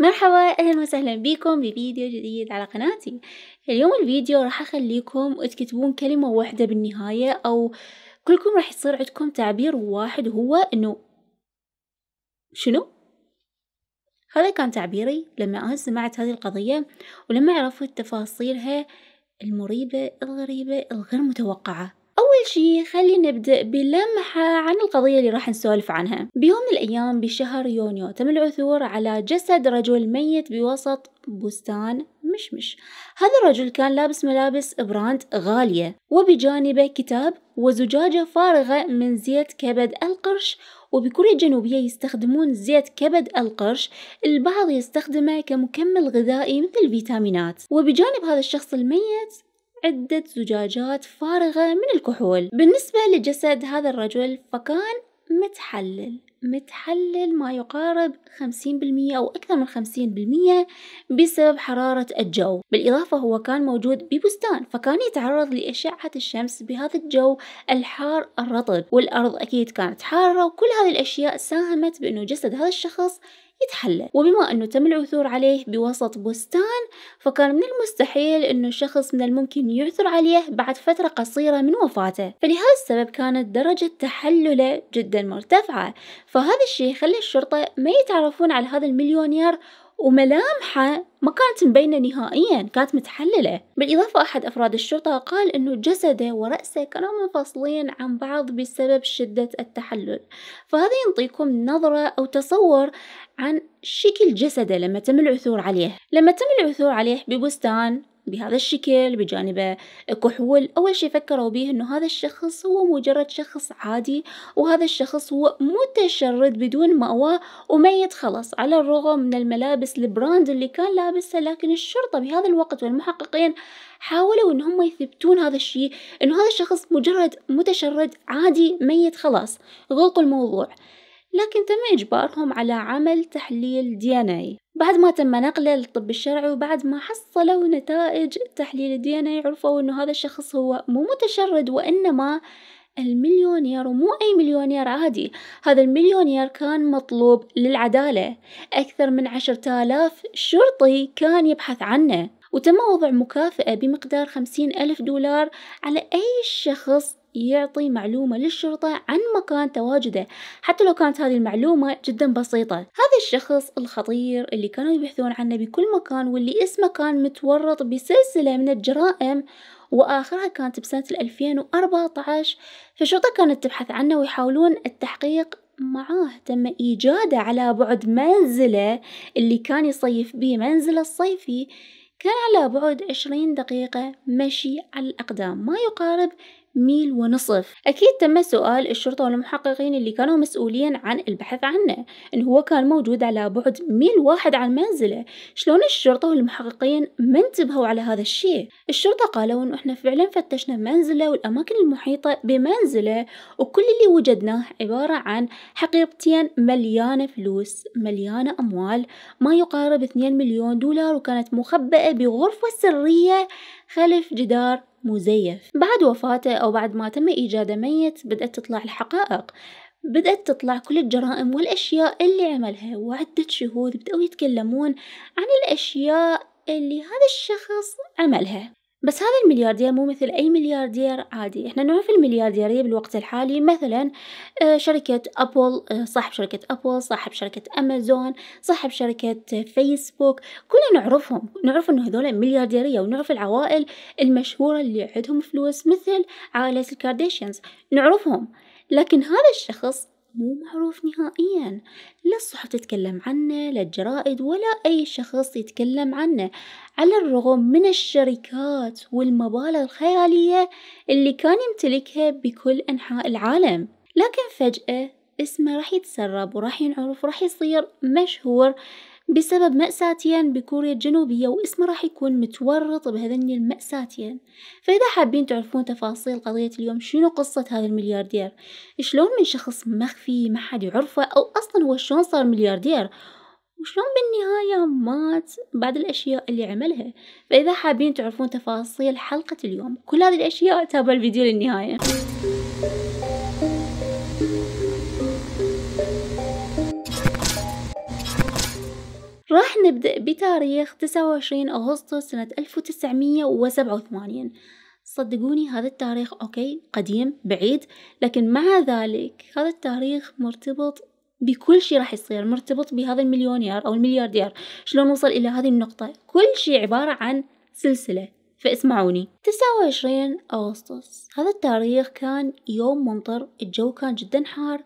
مرحبا اهلا وسهلا بكم بفيديو جديد على قناتي اليوم الفيديو راح اخليكم تكتبون كلمة واحدة بالنهاية او كلكم راح يصير عندكم تعبير واحد هو انه شنو هذا كان تعبيري لما انا سمعت هذه القضية ولما عرفت تفاصيلها المريبة الغريبة الغير متوقعة أول شي خلينا نبدأ بلمحة عن القضية اللي راح نسولف عنها بيوم من الأيام بشهر يونيو تم العثور على جسد رجل ميت بوسط بستان مشمش هذا الرجل كان لابس ملابس براند غالية وبجانبه كتاب وزجاجة فارغة من زيت كبد القرش وبكوريا الجنوبية يستخدمون زيت كبد القرش البعض يستخدمه كمكمل غذائي مثل الفيتامينات وبجانب هذا الشخص الميت عدة زجاجات فارغة من الكحول بالنسبة لجسد هذا الرجل فكان متحلل متحلل ما يقارب 50% أو أكثر من 50% بسبب حرارة الجو بالإضافة هو كان موجود ببستان فكان يتعرض لأشعة الشمس بهذا الجو الحار الرطب والأرض أكيد كانت حارة وكل هذه الأشياء ساهمت بأنه جسد هذا الشخص يتحلل وبما أنه تم العثور عليه بوسط بستان فكان من المستحيل أنه شخص من الممكن يعثر عليه بعد فترة قصيرة من وفاته فلهذا السبب كانت درجة تحلله جدا مرتفعة فهذا الشيء خلى الشرطة ما يتعرفون على هذا المليونير وملامحه ما كانت مبينة نهائيا كانت متحللة بالإضافة أحد أفراد الشرطة قال أنه جسده ورأسه كانوا منفصلين عن بعض بسبب شدة التحلل فهذا ينطيكم نظرة أو تصور عن شكل جسده لما تم العثور عليه لما تم العثور عليه ببستان بهذا الشكل بجانبه كحول أول شيء فكروا به أنه هذا الشخص هو مجرد شخص عادي وهذا الشخص هو متشرد بدون مأواه وميت خلص على الرغم من الملابس البراند اللي كان لابسها لكن الشرطة بهذا الوقت والمحققين حاولوا ان هم يثبتون هذا الشيء انه هذا الشخص مجرد متشرد عادي ميت خلاص غلقوا الموضوع لكن تم إجبارهم على عمل تحليل دي ان اي بعد ما تم نقله للطب الشرعي وبعد ما حصلوا نتائج تحليل الدي ان اي عرفوا انه هذا الشخص هو مو متشرد وانما المليونير ومو أي مليونير عادي هذا المليونير كان مطلوب للعدالة أكثر من عشرة آلاف شرطي كان يبحث عنه وتم وضع مكافأة بمقدار خمسين ألف دولار على أي شخص يعطي معلومة للشرطة عن مكان تواجده حتى لو كانت هذه المعلومة جدا بسيطة هذا الشخص الخطير اللي كانوا يبحثون عنه بكل مكان واللي اسمه كان متورط بسلسلة من الجرائم وآخرها كانت بسنة 2014 فالشرطة كانت تبحث عنه ويحاولون التحقيق معاه تم إيجاده على بعد منزله اللي كان يصيف به منزله الصيفي كان على بعد 20 دقيقة مشي على الأقدام ما يقارب ميل ونصف أكيد تم سؤال الشرطة والمحققين اللي كانوا مسؤولين عن البحث عنه إن هو كان موجود على بعد ميل واحد عن منزله شلون الشرطة والمحققين ما انتبهوا على هذا الشيء الشرطة قالوا إنه إحنا فعلا فتشنا منزله والأماكن المحيطة بمنزله وكل اللي وجدناه عبارة عن حقيبتين مليانة فلوس مليانة أموال ما يقارب 2 مليون دولار وكانت مخبأة بغرفة سرية خلف جدار مزيف بعد وفاته أو بعد ما تم إيجاده ميت بدأت تطلع الحقائق بدأت تطلع كل الجرائم والأشياء اللي عملها وعدة شهود بدأوا يتكلمون عن الأشياء اللي هذا الشخص عملها بس هذا الملياردير مو مثل أي ملياردير عادي إحنا نعرف المليارديرية بالوقت الحالي مثلا آه، شركة أبل آه، صاحب شركة أبل صاحب شركة أمازون صاحب شركة فيسبوك كلنا نعرفهم نعرف أنه هذول مليارديرية ونعرف العوائل المشهورة اللي عندهم فلوس مثل عائلة الكارديشنز نعرفهم لكن هذا الشخص مو معروف نهائيا لا الصحف تتكلم عنه لا الجرائد ولا أي شخص يتكلم عنه على الرغم من الشركات والمبالغ الخيالية اللي كان يمتلكها بكل أنحاء العالم لكن فجأة اسمه راح يتسرب وراح ينعرف وراح يصير مشهور بسبب مأساتين بكوريا الجنوبية واسمه راح يكون متورط بهذني المأساتين فإذا حابين تعرفون تفاصيل قضية اليوم شنو قصة هذا الملياردير شلون من شخص مخفي ما حد يعرفه أو أصلا هو شلون صار ملياردير وشلون بالنهاية مات بعد الأشياء اللي عملها فإذا حابين تعرفون تفاصيل حلقة اليوم كل هذه الأشياء تابعوا الفيديو للنهاية راح نبدأ بتاريخ 29 أغسطس سنة 1987 صدقوني هذا التاريخ أوكي قديم بعيد لكن مع ذلك هذا التاريخ مرتبط بكل شيء راح يصير مرتبط بهذا المليونير أو الملياردير شلون نوصل إلى هذه النقطة كل شيء عبارة عن سلسلة فاسمعوني 29 أغسطس هذا التاريخ كان يوم ممطر الجو كان جدا حار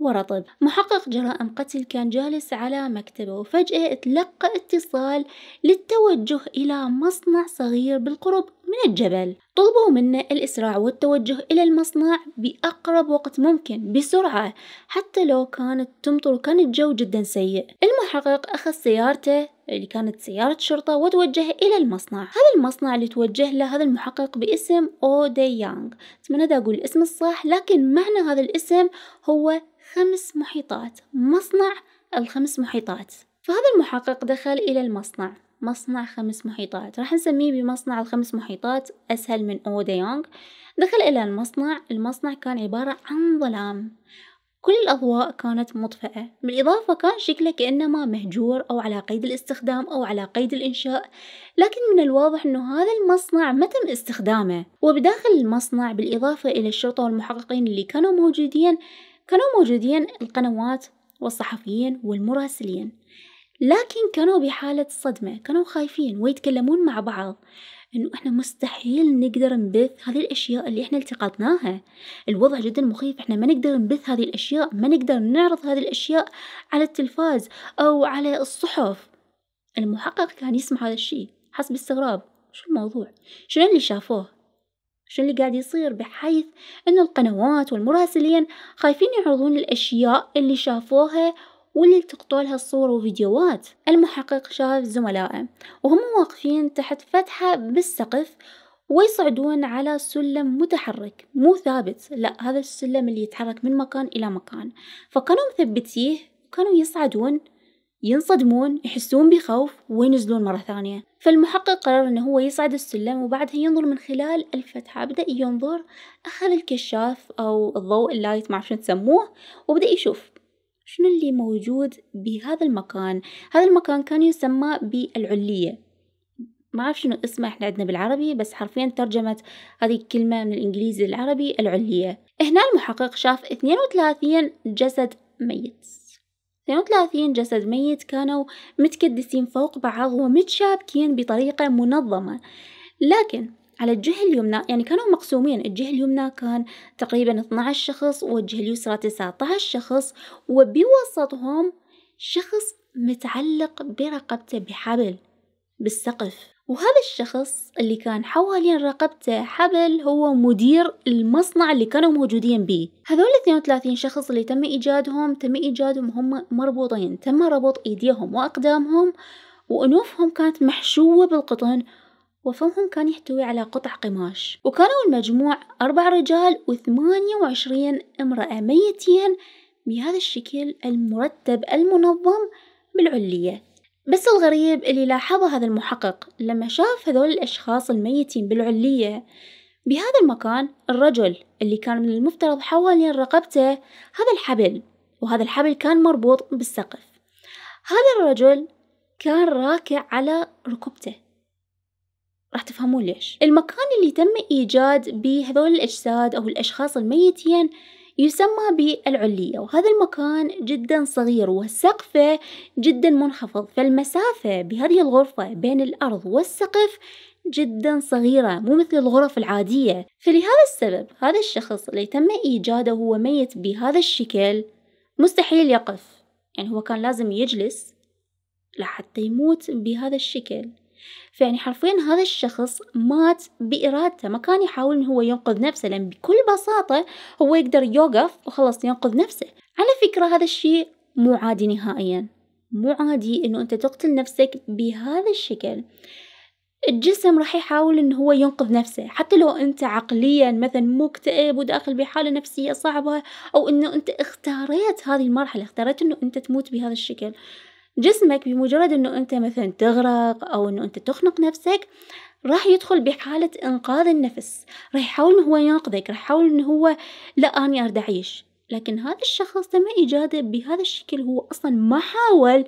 ورطب محقق جرائم قتل كان جالس على مكتبه وفجأة تلقى اتصال للتوجه إلى مصنع صغير بالقرب من الجبل طلبوا منه الإسراع والتوجه إلى المصنع بأقرب وقت ممكن بسرعة حتى لو كانت تمطر كان الجو جدا سيء المحقق أخذ سيارته اللي كانت سيارة شرطة وتوجه إلى المصنع هذا المصنع اللي توجه له هذا المحقق باسم أو دي يانغ أتمنى أقول الاسم الصح لكن معنى هذا الاسم هو خمس محيطات مصنع الخمس محيطات فهذا المحقق دخل إلى المصنع مصنع خمس محيطات راح نسميه بمصنع الخمس محيطات أسهل من أو ديونغ دخل إلى المصنع المصنع كان عبارة عن ظلام كل الأضواء كانت مطفئة بالإضافة كان شكله كأنما مهجور أو على قيد الاستخدام أو على قيد الإنشاء لكن من الواضح أنه هذا المصنع ما تم استخدامه وبداخل المصنع بالإضافة إلى الشرطة والمحققين اللي كانوا موجودين كانوا موجودين القنوات والصحفيين والمراسلين لكن كانوا بحالة صدمة كانوا خايفين ويتكلمون مع بعض انه احنا مستحيل نقدر نبث هذه الاشياء اللي احنا التقطناها الوضع جدا مخيف احنا ما نقدر نبث هذه الاشياء ما نقدر نعرض هذه الاشياء على التلفاز او على الصحف المحقق كان يسمع هذا الشيء حس باستغراب شو الموضوع شنو اللي شافوه شو اللي قاعد يصير بحيث أن القنوات والمراسلين خايفين يعرضون الأشياء اللي شافوها واللي التقطوا لها الصور وفيديوهات المحقق شاف زملائه وهم واقفين تحت فتحة بالسقف ويصعدون على سلم متحرك مو ثابت لا هذا السلم اللي يتحرك من مكان إلى مكان فكانوا مثبتيه وكانوا يصعدون ينصدمون يحسون بخوف وينزلون مرة ثانية فالمحقق قرر أنه هو يصعد السلم وبعدها ينظر من خلال الفتحة بدأ ينظر أخذ الكشاف أو الضوء اللايت ما شنو تسموه وبدأ يشوف شنو اللي موجود بهذا المكان هذا المكان كان يسمى بالعلية ما أعرف شنو اسمه احنا عندنا بالعربي بس حرفيا ترجمة هذه الكلمة من الإنجليزي للعربي العلية هنا المحقق شاف 32 جسد ميت 32 جسد ميت كانوا متكدسين فوق بعض ومتشابكين بطريقة منظمة لكن على الجهة اليمنى يعني كانوا مقسومين الجهة اليمنى كان تقريبا 12 شخص والجهة اليسرى 19 شخص وبوسطهم شخص متعلق برقبته بحبل بالسقف وهذا الشخص اللي كان حوالين رقبته حبل هو مدير المصنع اللي كانوا موجودين بيه هذول 32 شخص اللي تم إيجادهم تم إيجادهم هم مربوطين تم ربط إيديهم وأقدامهم وأنوفهم كانت محشوة بالقطن وفمهم كان يحتوي على قطع قماش وكانوا المجموع أربع رجال وثمانية وعشرين امرأة ميتين بهذا الشكل المرتب المنظم بالعلية بس الغريب اللي لاحظه هذا المحقق لما شاف هذول الأشخاص الميتين بالعلية بهذا المكان الرجل اللي كان من المفترض حوالين رقبته هذا الحبل وهذا الحبل كان مربوط بالسقف هذا الرجل كان راكع على ركبته راح تفهمون ليش المكان اللي تم إيجاد به هذول الأجساد أو الأشخاص الميتين يسمى بالعلية وهذا المكان جدا صغير وسقفه جدا منخفض فالمسافة بهذه الغرفة بين الأرض والسقف جدا صغيرة مو مثل الغرف العادية فلهذا السبب هذا الشخص اللي تم إيجاده هو ميت بهذا الشكل مستحيل يقف يعني هو كان لازم يجلس لحتى يموت بهذا الشكل فيعني حرفيا هذا الشخص مات بإرادته ما كان يحاول إن هو ينقذ نفسه لأن بكل بساطة هو يقدر يوقف وخلاص ينقذ نفسه على فكرة هذا الشيء مو عادي نهائيا مو عادي إنه أنت تقتل نفسك بهذا الشكل الجسم راح يحاول ان هو ينقذ نفسه حتى لو انت عقليا مثلا مكتئب وداخل بحاله نفسيه صعبه او انه انت اختاريت هذه المرحله اختاريت انه انت تموت بهذا الشكل جسمك بمجرد انه انت مثلا تغرق او انه انت تخنق نفسك راح يدخل بحالة انقاذ النفس راح يحاول انه هو ينقذك راح يحاول انه هو لا انا اريد اعيش لكن هذا الشخص تم ايجاده بهذا الشكل هو اصلا ما حاول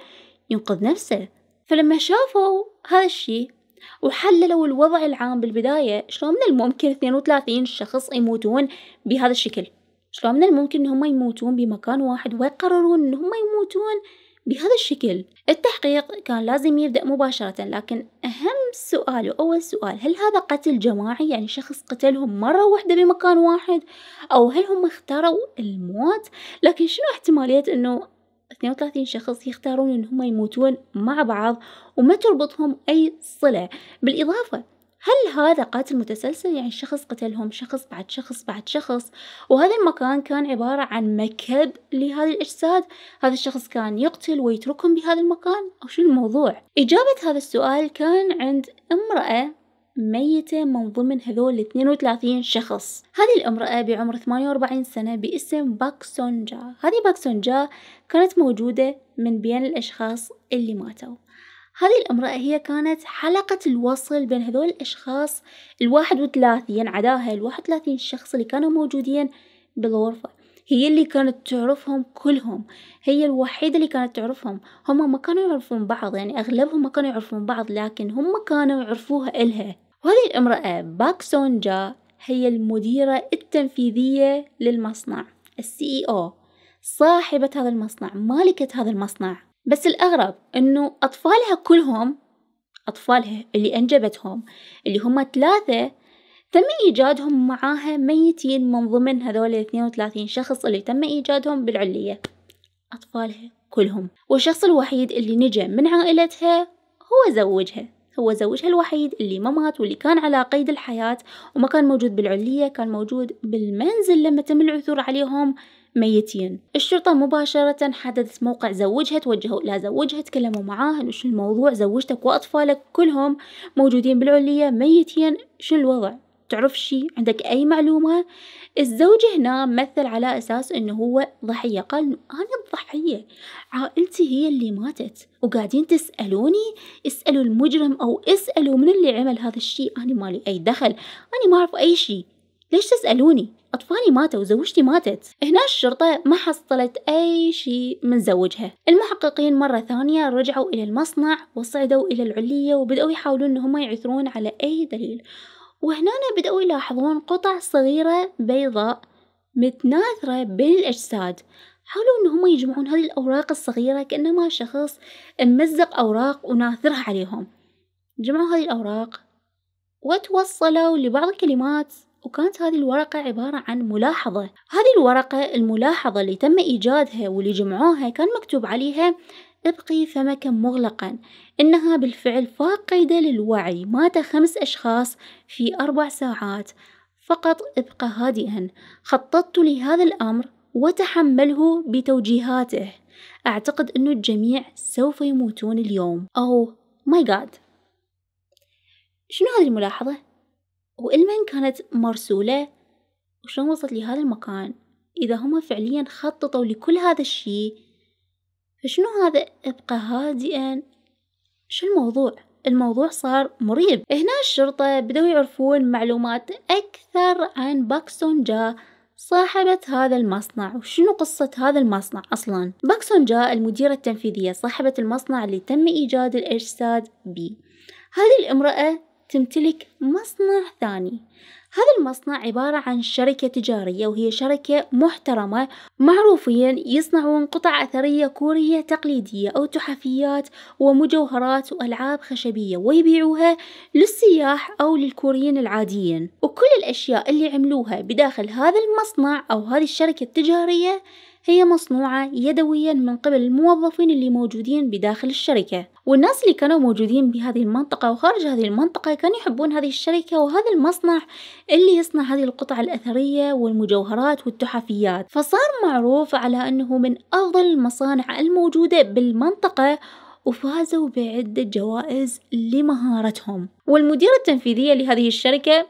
ينقذ نفسه فلما شافوا هذا الشيء وحللوا الوضع العام بالبداية شلون من الممكن 32 شخص يموتون بهذا الشكل شلون من الممكن ان هم يموتون بمكان واحد ويقررون ان هم يموتون بهذا الشكل التحقيق كان لازم يبدأ مباشرة لكن أهم سؤال وأول سؤال هل هذا قتل جماعي يعني شخص قتلهم مرة واحدة بمكان واحد أو هل هم اختاروا الموت لكن شنو احتمالية أنه 32 شخص يختارون أنهم يموتون مع بعض وما تربطهم أي صلة بالإضافة هل هذا قاتل متسلسل يعني شخص قتلهم شخص بعد شخص بعد شخص وهذا المكان كان عبارة عن مكب لهذه الأجساد هذا الشخص كان يقتل ويتركهم بهذا المكان أو شو الموضوع إجابة هذا السؤال كان عند امرأة ميتة من ضمن هذول 32 شخص هذه الامرأة بعمر 48 سنة باسم باكسونجا هذه باكسونجا كانت موجودة من بين الأشخاص اللي ماتوا هذه الامرأة هي كانت حلقة الوصل بين هذول الاشخاص الواحد وثلاثين عداها الواحد وثلاثين شخص اللي كانوا موجودين بالغرفة هي اللي كانت تعرفهم كلهم هي الوحيدة اللي كانت تعرفهم هم ما كانوا يعرفون بعض يعني أغلبهم ما كانوا يعرفون بعض لكن هم كانوا يعرفوها إلها وهذه الامرأة باك سون جا هي المديرة التنفيذية للمصنع السي او e صاحبة هذا المصنع مالكة هذا المصنع بس الأغرب أنه أطفالها كلهم أطفالها اللي أنجبتهم اللي هم ثلاثة تم إيجادهم معاها ميتين من ضمن هذول الاثنين وثلاثين شخص اللي تم إيجادهم بالعلية أطفالها كلهم والشخص الوحيد اللي نجا من عائلتها هو زوجها هو زوجها الوحيد اللي ما مات واللي كان على قيد الحياة وما كان موجود بالعلية كان موجود بالمنزل لما تم العثور عليهم ميتين الشرطة مباشرة حددت موقع زوجها توجهوا إلى زوجها تكلموا معاه إنه شو الموضوع زوجتك وأطفالك كلهم موجودين بالعلية ميتين شو الوضع تعرف شي عندك أي معلومة الزوج هنا مثل على أساس أنه هو ضحية قال أنا الضحية عائلتي هي اللي ماتت وقاعدين تسألوني اسألوا المجرم أو اسألوا من اللي عمل هذا الشي أنا مالي أي دخل أنا ما أعرف أي شي ليش تسألوني؟ أطفالي ماتوا وزوجتي ماتت هنا الشرطة ما حصلت أي شيء من زوجها المحققين مرة ثانية رجعوا إلى المصنع وصعدوا إلى العلية وبدأوا يحاولون أنهم يعثرون على أي دليل وهنا بدأوا يلاحظون قطع صغيرة بيضاء متناثرة بين الأجساد حاولوا أنهم يجمعون هذه الأوراق الصغيرة كأنما شخص ممزق أوراق وناثرها عليهم جمعوا هذه الأوراق وتوصلوا لبعض الكلمات وكانت هذه الورقة عبارة عن ملاحظة هذه الورقة الملاحظة اللي تم إيجادها واللي جمعوها كان مكتوب عليها ابقي فمك مغلقا إنها بالفعل فاقدة للوعي مات خمس أشخاص في أربع ساعات فقط ابقى هادئا خططت لهذا الأمر وتحمله بتوجيهاته أعتقد أنه الجميع سوف يموتون اليوم أو ماي جاد شنو هذه الملاحظة؟ وإلمن كانت مرسولة وشلون وصلت لهذا المكان إذا هم فعليا خططوا لكل هذا الشي فشنو هذا ابقى هادئا شو الموضوع الموضوع صار مريب هنا الشرطة بدأوا يعرفون معلومات أكثر عن باكسون جا صاحبة هذا المصنع وشنو قصة هذا المصنع أصلا باكسون جا المديرة التنفيذية صاحبة المصنع اللي تم إيجاد الأجساد بي هذه الامرأة تمتلك مصنع ثاني هذا المصنع عبارة عن شركة تجارية وهي شركة محترمة معروفين يصنعون قطع أثرية كورية تقليدية أو تحفيات ومجوهرات وألعاب خشبية ويبيعوها للسياح أو للكوريين العاديين وكل الأشياء اللي عملوها بداخل هذا المصنع أو هذه الشركة التجارية هي مصنوعة يدويا من قبل الموظفين اللي موجودين بداخل الشركة والناس اللي كانوا موجودين بهذه المنطقة وخارج هذه المنطقة كانوا يحبون هذه الشركة وهذا المصنع اللي يصنع هذه القطع الأثرية والمجوهرات والتحفيات فصار معروف على أنه من أفضل المصانع الموجودة بالمنطقة وفازوا بعدة جوائز لمهارتهم والمديرة التنفيذية لهذه الشركة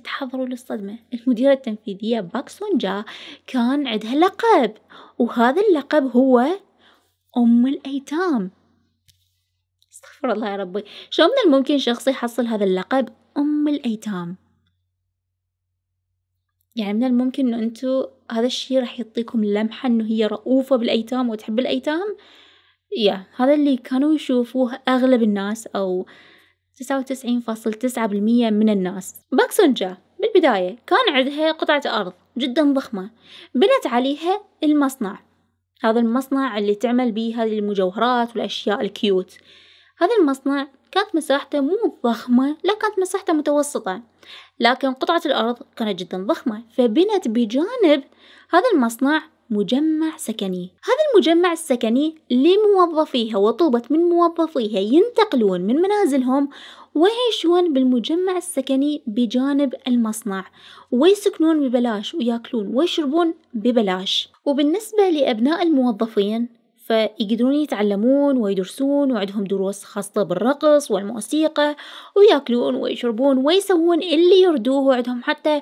تحضروا للصدمة المديرة التنفيذية باك سونجا كان عندها لقب وهذا اللقب هو أم الأيتام استغفر الله يا ربي شو من الممكن شخص يحصل هذا اللقب أم الأيتام يعني من الممكن انه انتو هذا الشيء راح يعطيكم لمحة انه هي رؤوفة بالأيتام وتحب الأيتام يا هذا اللي كانوا يشوفوه أغلب الناس أو آه 99.9% من الناس باكسونجا بالبداية كان عندها قطعة أرض جدا ضخمة بنت عليها المصنع هذا المصنع اللي تعمل به هذه المجوهرات والأشياء الكيوت هذا المصنع كانت مساحته مو ضخمة لا كانت مساحته متوسطة لكن قطعة الأرض كانت جدا ضخمة فبنت بجانب هذا المصنع مجمع سكني هذا المجمع السكني لموظفيها وطوبة من موظفيها ينتقلون من منازلهم ويعيشون بالمجمع السكني بجانب المصنع ويسكنون ببلاش وياكلون ويشربون ببلاش وبالنسبة لأبناء الموظفين فيقدرون يتعلمون ويدرسون وعندهم دروس خاصة بالرقص والموسيقى وياكلون ويشربون ويسوون اللي يردوه وعندهم حتى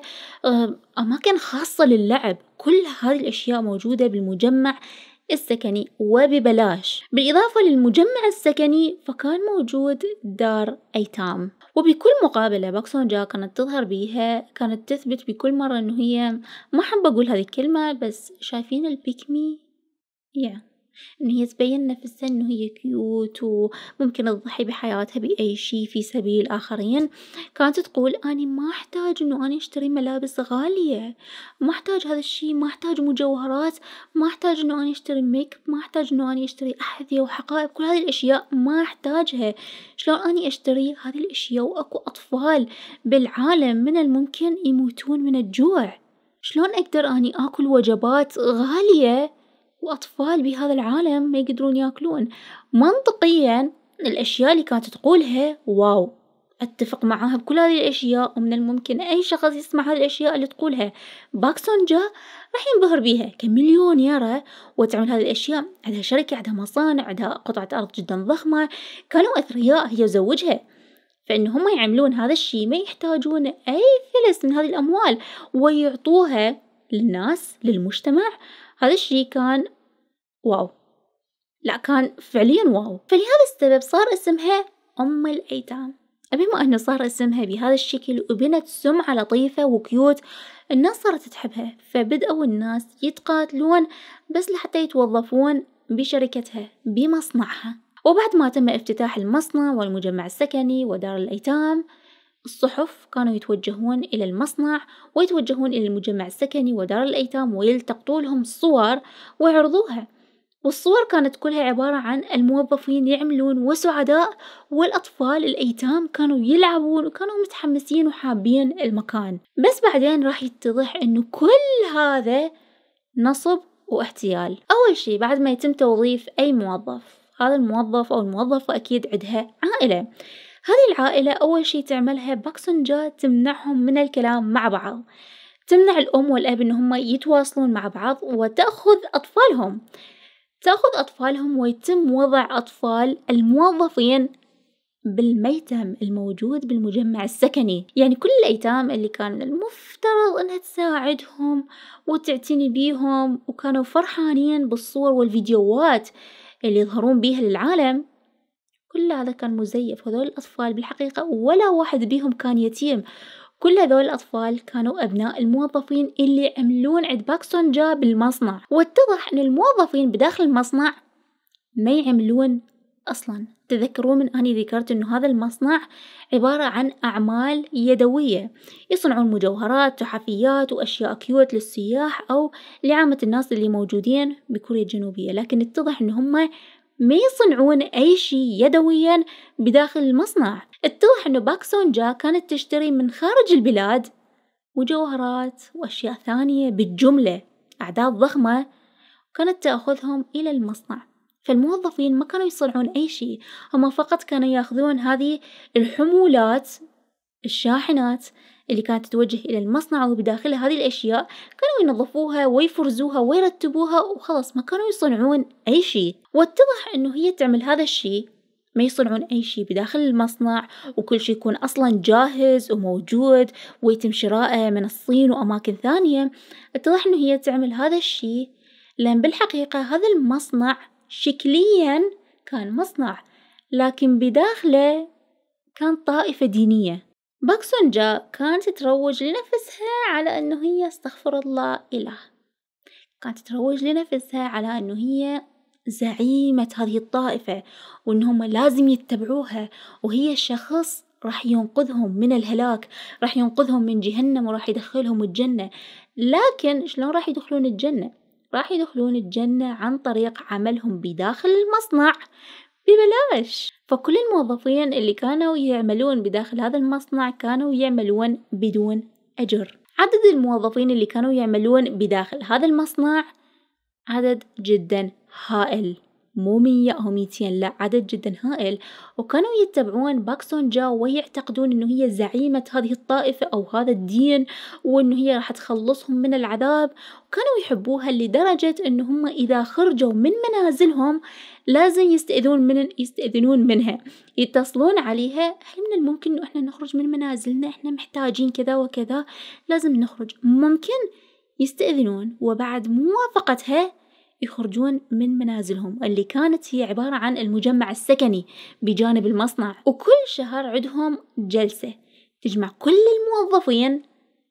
أماكن خاصة للعب كل هذه الأشياء موجودة بالمجمع السكني وببلاش بالإضافة للمجمع السكني فكان موجود دار أيتام وبكل مقابلة باكسونجا كانت تظهر بيها كانت تثبت بكل مرة أنه هي ما حب أقول هذه الكلمة بس شايفين البيكمي yeah. إن هي تبين نفسها إنه هي كيوت وممكن تضحي بحياتها بأي شي في سبيل الاخرين كانت تقول أني ما أحتاج إنه أني أشتري ملابس غالية ما أحتاج هذا الشي ما أحتاج مجوهرات ما أحتاج إنه أني أشتري ميك ما أحتاج إنه أني أشتري أحذية وحقائب كل هذه الأشياء ما أحتاجها شلون أني أشتري هذه الأشياء وأكو أطفال بالعالم من الممكن يموتون من الجوع شلون أقدر أني آكل وجبات غالية وأطفال بهذا العالم ما يقدرون ياكلون منطقيا الأشياء اللي كانت تقولها واو أتفق معاها بكل هذه الأشياء ومن الممكن أي شخص يسمع هذه الأشياء اللي تقولها باكسون جا راح ينبهر بيها كمليون يرى وتعمل هذه الأشياء عندها شركة عندها مصانع عندها قطعة أرض جدا ضخمة كانوا أثرياء هي وزوجها فإن هم يعملون هذا الشيء ما يحتاجون أي فلس من هذه الأموال ويعطوها للناس للمجتمع هذا الشيء كان واو لا كان فعليا واو فلهذا السبب صار اسمها أم الأيتام بما أنه صار اسمها بهذا الشكل وبنت سمعة لطيفة وكيوت الناس صارت تحبها فبدأوا الناس يتقاتلون بس لحتى يتوظفون بشركتها بمصنعها وبعد ما تم افتتاح المصنع والمجمع السكني ودار الأيتام الصحف كانوا يتوجهون إلى المصنع ويتوجهون إلى المجمع السكني ودار الأيتام ويلتقطوا لهم صور ويعرضوها والصور كانت كلها عبارة عن الموظفين يعملون وسعداء والأطفال الأيتام كانوا يلعبون وكانوا متحمسين وحابين المكان بس بعدين راح يتضح أنه كل هذا نصب واحتيال أول شي بعد ما يتم توظيف أي موظف هذا الموظف أو الموظفة أكيد عندها عائلة هذه العائلة أول شي تعملها باكسنجا تمنعهم من الكلام مع بعض تمنع الأم والأب أنهم يتواصلون مع بعض وتأخذ أطفالهم تأخذ أطفالهم ويتم وضع أطفال الموظفين بالميتم الموجود بالمجمع السكني يعني كل الأيتام اللي كان المفترض أنها تساعدهم وتعتني بيهم وكانوا فرحانين بالصور والفيديوهات اللي يظهرون بيها للعالم كل هذا كان مزيف هذول الأطفال بالحقيقة ولا واحد بيهم كان يتيم كل هذول الأطفال كانوا أبناء الموظفين اللي يعملون عند باكسون جا بالمصنع واتضح أن الموظفين بداخل المصنع ما يعملون أصلا تذكرون من أني ذكرت أنه هذا المصنع عبارة عن أعمال يدوية يصنعون مجوهرات تحفيات وأشياء كيوت للسياح أو لعامة الناس اللي موجودين بكوريا الجنوبية لكن اتضح أن هم ما يصنعون أي شيء يدويا بداخل المصنع اتضح أنه جا كانت تشتري من خارج البلاد مجوهرات وأشياء ثانية بالجملة أعداد ضخمة كانت تأخذهم إلى المصنع فالموظفين ما كانوا يصنعون أي شيء هم فقط كانوا يأخذون هذه الحمولات الشاحنات اللي كانت تتوجه إلى المصنع وبداخلها هذه الأشياء كانوا ينظفوها ويفرزوها ويرتبوها وخلاص ما كانوا يصنعون أي شيء واتضح أنه هي تعمل هذا الشيء ما يصنعون أي شيء بداخل المصنع وكل شيء يكون أصلا جاهز وموجود ويتم شرائه من الصين وأماكن ثانية اتضح أنه هي تعمل هذا الشيء لأن بالحقيقة هذا المصنع شكليا كان مصنع لكن بداخله كان طائفة دينية باكسون جا كانت تروج لنفسها على أنه هي استغفر الله إله كانت تروج لنفسها على أنه هي زعيمة هذه الطائفة وأنهم لازم يتبعوها وهي شخص راح ينقذهم من الهلاك راح ينقذهم من جهنم وراح يدخلهم الجنة لكن شلون راح يدخلون الجنة راح يدخلون الجنة عن طريق عملهم بداخل المصنع ببلاش فكل الموظفين اللي كانوا يعملون بداخل هذا المصنع كانوا يعملون بدون أجر عدد الموظفين اللي كانوا يعملون بداخل هذا المصنع عدد جدا هائل مو 100 أو 200 لا عدد جدا هائل وكانوا يتبعون باكسون جا ويعتقدون أنه هي زعيمة هذه الطائفة أو هذا الدين وأنه هي راح تخلصهم من العذاب وكانوا يحبوها لدرجة أنهم إذا خرجوا من منازلهم لازم يستأذون من يستأذنون منها يتصلون عليها هل من الممكن أنه إحنا نخرج من منازلنا إحنا محتاجين كذا وكذا لازم نخرج ممكن يستأذنون وبعد موافقتها يخرجون من منازلهم اللي كانت هي عبارة عن المجمع السكني بجانب المصنع وكل شهر عندهم جلسة تجمع كل الموظفين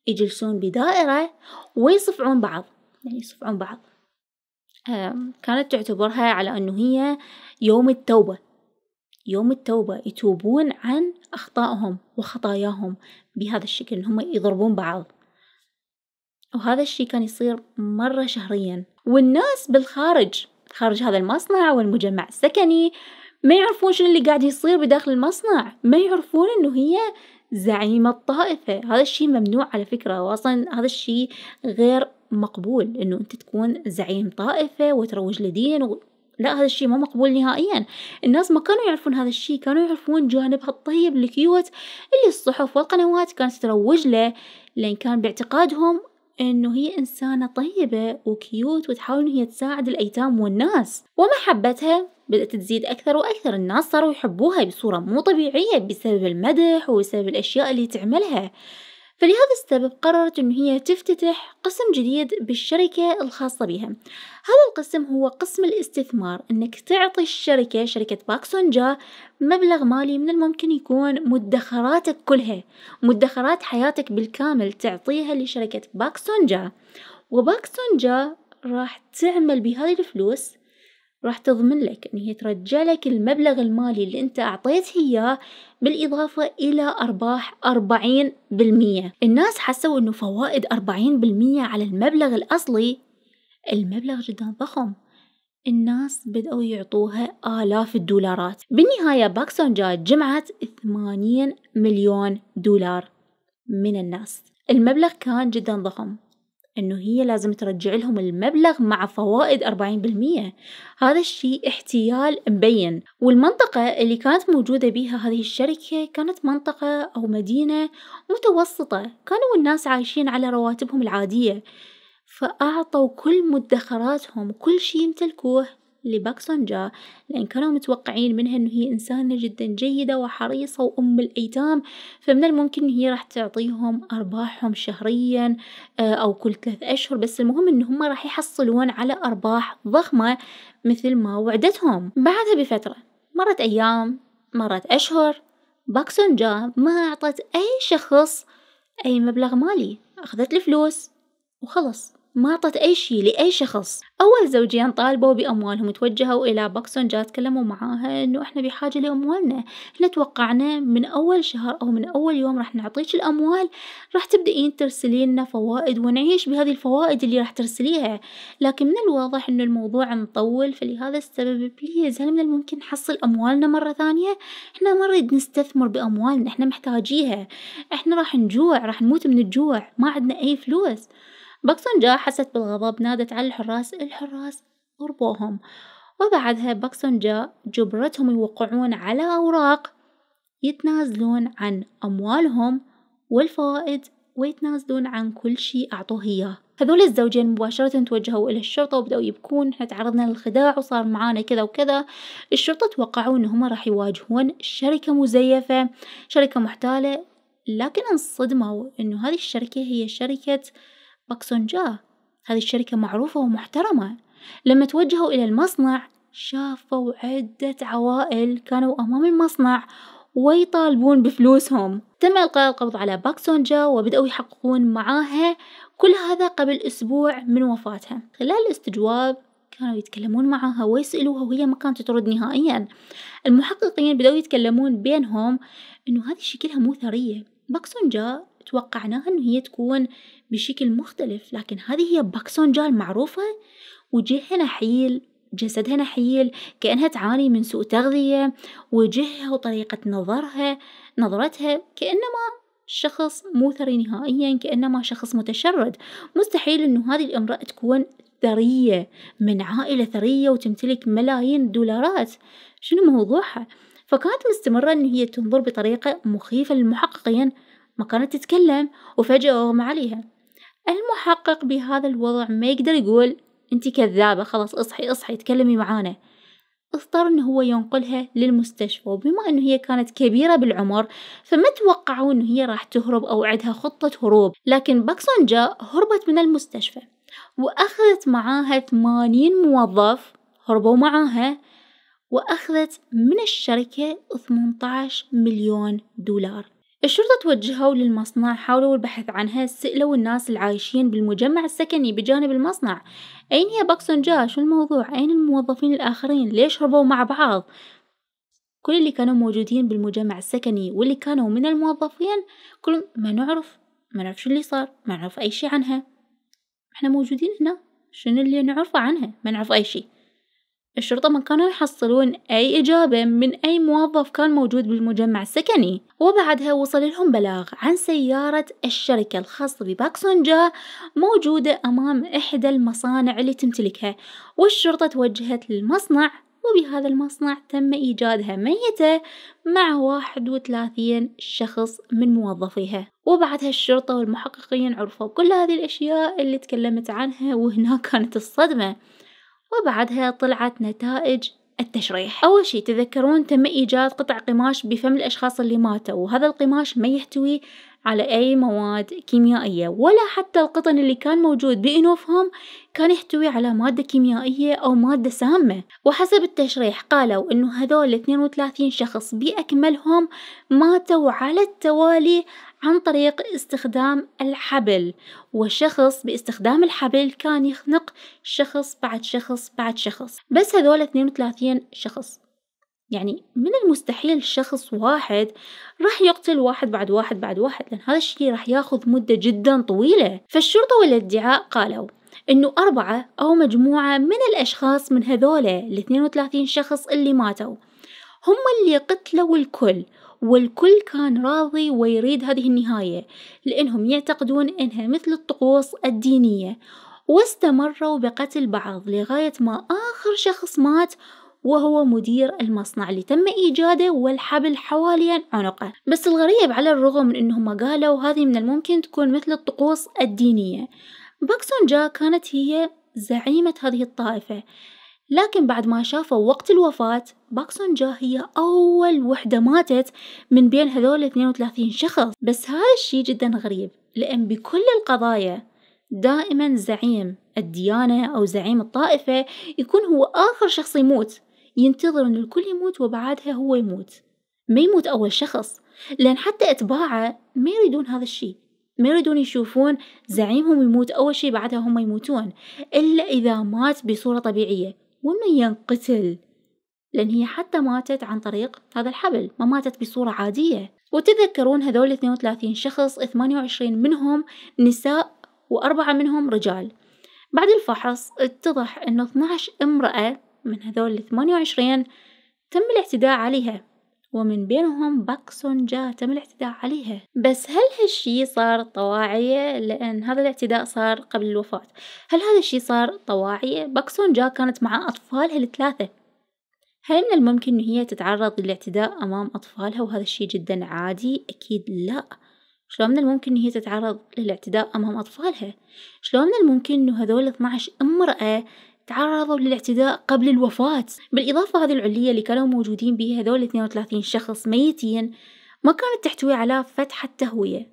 يجلسون بدائرة ويصفعون بعض يعني يصفعون بعض كانت تعتبرها على أنه هي يوم التوبة يوم التوبة يتوبون عن أخطائهم وخطاياهم بهذا الشكل هم يضربون بعض وهذا الشي كان يصير مرة شهريا والناس بالخارج خارج هذا المصنع والمجمع السكني ما يعرفون شنو اللي قاعد يصير بداخل المصنع ما يعرفون انه هي زعيمة الطائفة هذا الشيء ممنوع على فكرة واصلا هذا الشيء غير مقبول انه انت تكون زعيم طائفة وتروج لدين و... لا هذا الشيء مو مقبول نهائيا الناس ما كانوا يعرفون هذا الشيء كانوا يعرفون جانبها الطيب الكيوت اللي الصحف والقنوات كانت تروج له لأن كان باعتقادهم إنه هي إنسانة طيبة وكيوت وتحاول إن هي تساعد الأيتام والناس ومحبتها بدأت تزيد أكثر وأكثر الناس صاروا يحبوها بصورة مو طبيعية بسبب المدح وبسبب الأشياء اللي تعملها فلهذا السبب قررت أن هي تفتتح قسم جديد بالشركة الخاصة بها هذا القسم هو قسم الاستثمار أنك تعطي الشركة شركة باكسونجا مبلغ مالي من الممكن يكون مدخراتك كلها مدخرات حياتك بالكامل تعطيها لشركة باكسونجا وباكسونجا راح تعمل بهذه الفلوس راح تضمن لك أن هي ترجع لك المبلغ المالي اللي أنت أعطيته إياه بالإضافة إلى أرباح 40% الناس حسوا أنه فوائد 40% على المبلغ الأصلي المبلغ جدا ضخم الناس بدأوا يعطوها آلاف الدولارات بالنهاية باكسون جاء جمعت 80 مليون دولار من الناس المبلغ كان جدا ضخم أنه هي لازم ترجع لهم المبلغ مع فوائد 40% هذا الشيء احتيال مبين والمنطقة اللي كانت موجودة بيها هذه الشركة كانت منطقة أو مدينة متوسطة كانوا الناس عايشين على رواتبهم العادية فأعطوا كل مدخراتهم كل شيء يمتلكوه لباكسونجا لأن كانوا متوقعين منها أنه هي إنسانة جدا جيدة وحريصة وأم الأيتام فمن الممكن أن هي راح تعطيهم أرباحهم شهريا آه، أو كل ثلاث أشهر بس المهم أن هم راح يحصلون على أرباح ضخمة مثل ما وعدتهم بعدها بفترة مرت أيام مرت أشهر باكسونجا ما أعطت أي شخص أي مبلغ مالي أخذت الفلوس وخلص ما أعطت أي شيء لأي شخص أول زوجين طالبوا بأموالهم توجهوا إلى باكسون جاء تكلموا معاها إنه إحنا بحاجة لأموالنا إحنا توقعنا من أول شهر أو من أول يوم راح نعطيك الأموال راح تبدأين ترسلي لنا فوائد ونعيش بهذه الفوائد اللي راح ترسليها لكن من الواضح إنه الموضوع مطول فلهذا السبب بليز هل من الممكن نحصل أموالنا مرة ثانية إحنا ما نريد نستثمر بأموالنا إحنا محتاجيها إحنا راح نجوع راح نموت من الجوع ما عندنا أي فلوس باكسونجا حست بالغضب نادت على الحراس الحراس ضربوهم وبعدها باكسونجا جبرتهم يوقعون على أوراق يتنازلون عن أموالهم والفوائد ويتنازلون عن كل شيء أعطوه إياه هذول الزوجين مباشرة توجهوا إلى الشرطة وبدأوا يبكون إحنا تعرضنا للخداع وصار معانا كذا وكذا الشرطة توقعوا إن هم راح يواجهون شركة مزيفة شركة محتالة لكن انصدموا إنه هذه الشركة هي شركة آه باكسون جا هذه الشركة معروفة ومحترمة لما توجهوا إلى المصنع شافوا عدة عوائل كانوا أمام المصنع ويطالبون بفلوسهم تم إلقاء القبض على باكسون جا وبدأوا يحققون معاها كل هذا قبل أسبوع من وفاتها خلال الاستجواب كانوا يتكلمون معها ويسألوها وهي ما كانت ترد نهائيا المحققين بدأوا يتكلمون بينهم أنه هذه شكلها مو ثرية باكسون جا توقعناها إن هي تكون بشكل مختلف لكن هذه هي جال معروفة وجهها نحيل جسدها نحيل كأنها تعاني من سوء تغذية وجهها وطريقة نظرها نظرتها كأنما شخص مو ثري نهائيا كأنما شخص متشرد مستحيل أنه هذه الامرأة تكون ثرية من عائلة ثرية وتمتلك ملايين الدولارات شنو موضوعها فكانت مستمرة أن هي تنظر بطريقة مخيفة للمحققين ما كانت تتكلم وفجأة أغمى عليها المحقق بهذا الوضع ما يقدر يقول انت كذابة خلاص اصحي اصحي تكلمي معانا اضطر ان هو ينقلها للمستشفى وبما انه هي كانت كبيرة بالعمر فما توقعوا انه هي راح تهرب او عندها خطة هروب لكن باكسون جاء هربت من المستشفى واخذت معاها ثمانين موظف هربوا معاها وأخذت من الشركة 18 مليون دولار الشرطة توجهوا للمصنع حاولوا البحث عنها سألوا الناس العايشين بالمجمع السكني بجانب المصنع أين هي باكسون جا شو الموضوع أين الموظفين الآخرين ليش هربوا مع بعض كل اللي كانوا موجودين بالمجمع السكني واللي كانوا من الموظفين كلهم ما نعرف ما نعرف شو اللي صار ما نعرف أي شي عنها احنا موجودين هنا شنو اللي نعرفه عنها ما نعرف أي شي الشرطة ما كانوا يحصلون أي إجابة من أي موظف كان موجود بالمجمع السكني وبعدها وصل لهم بلاغ عن سيارة الشركة الخاصة بباكسونجا موجودة أمام إحدى المصانع اللي تمتلكها والشرطة توجهت للمصنع وبهذا المصنع تم إيجادها ميتة مع 31 شخص من موظفيها وبعدها الشرطة والمحققين عرفوا كل هذه الأشياء اللي تكلمت عنها وهنا كانت الصدمة وبعدها طلعت نتائج التشريح أول شيء تذكرون تم إيجاد قطع قماش بفم الأشخاص اللي ماتوا وهذا القماش ما يحتوي على أي مواد كيميائية ولا حتى القطن اللي كان موجود بأنوفهم كان يحتوي على مادة كيميائية أو مادة سامة وحسب التشريح قالوا أنه هذول 32 شخص بأكملهم ماتوا على التوالي عن طريق استخدام الحبل وشخص باستخدام الحبل كان يخنق شخص بعد شخص بعد شخص بس هذول 32 شخص يعني من المستحيل شخص واحد راح يقتل واحد بعد واحد بعد واحد لأن هذا الشيء راح ياخذ مدة جدا طويلة فالشرطة والادعاء قالوا انه أربعة أو مجموعة من الأشخاص من هذول ال 32 شخص اللي ماتوا هم اللي قتلوا الكل والكل كان راضي ويريد هذه النهاية لأنهم يعتقدون أنها مثل الطقوس الدينية واستمروا بقتل بعض لغاية ما آخر شخص مات وهو مدير المصنع اللي تم إيجاده والحبل حواليا عنقه بس الغريب على الرغم من أنهم قالوا هذه من الممكن تكون مثل الطقوس الدينية باكسون جا كانت هي زعيمة هذه الطائفة لكن بعد ما شافوا وقت الوفاة باكسون جا هي أول وحدة ماتت من بين هذول 32 شخص بس هذا الشي جدا غريب لأن بكل القضايا دائما زعيم الديانة أو زعيم الطائفة يكون هو آخر شخص يموت ينتظر أن الكل يموت وبعدها هو يموت ما يموت أول شخص لأن حتى أتباعه ما يريدون هذا الشيء ما يريدون يشوفون زعيمهم يموت أول شيء بعدها هم يموتون إلا إذا مات بصورة طبيعية ومن ينقتل لأن هي حتى ماتت عن طريق هذا الحبل ما ماتت بصورة عادية وتذكرون هذول 32 شخص 28 منهم نساء وأربعة منهم رجال بعد الفحص اتضح أنه 12 امرأة من هذول 28 تم الاعتداء عليها ومن بينهم جا تم الاعتداء عليها بس هل هالشي صار طواعية لأن هذا الاعتداء صار قبل الوفاة هل هذا الشي صار طواعية جا كانت مع أطفالها الثلاثة هل من الممكن أن هي تتعرض للاعتداء أمام أطفالها وهذا الشي جدا عادي؟ أكيد لأ شلون من الممكن أن هي تتعرض للاعتداء أمام أطفالها؟ شلون من الممكن أن هذول 12 امرأة تعرضوا للاعتداء قبل الوفاة بالإضافة هذه العلية اللي كانوا موجودين بها هذول 32 شخص ميتين ما كانت تحتوي على فتحة تهوية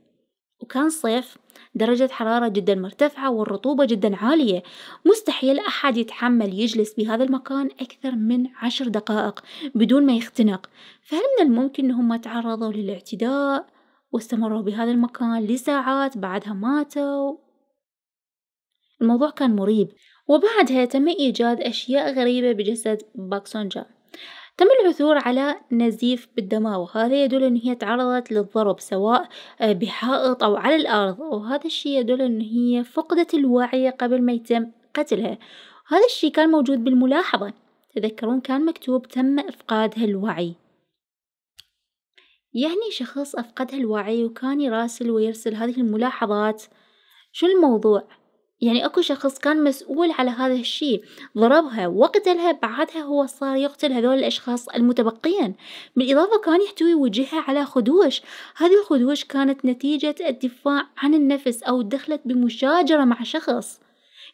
وكان صيف درجة حرارة جدا مرتفعة والرطوبة جدا عالية مستحيل أحد يتحمل يجلس بهذا المكان أكثر من عشر دقائق بدون ما يختنق فهل من الممكن أنهم تعرضوا للاعتداء واستمروا بهذا المكان لساعات بعدها ماتوا الموضوع كان مريب وبعدها تم إيجاد أشياء غريبة بجسد باكسونجا تم العثور على نزيف بالدماغ وهذا يدل أن هي تعرضت للضرب سواء آه، بحائط أو على الأرض وهذا الشيء يدل أن هي فقدت الوعي قبل ما يتم قتلها هذا الشيء كان موجود بالملاحظة تذكرون كان مكتوب تم إفقادها الوعي يعني شخص أفقدها الوعي وكان يراسل ويرسل هذه الملاحظات شو الموضوع؟ يعني اكو شخص كان مسؤول على هذا الشيء ضربها وقتلها بعدها هو صار يقتل هذول الاشخاص المتبقين بالاضافه كان يحتوي وجهها على خدوش هذه الخدوش كانت نتيجه الدفاع عن النفس او دخلت بمشاجره مع شخص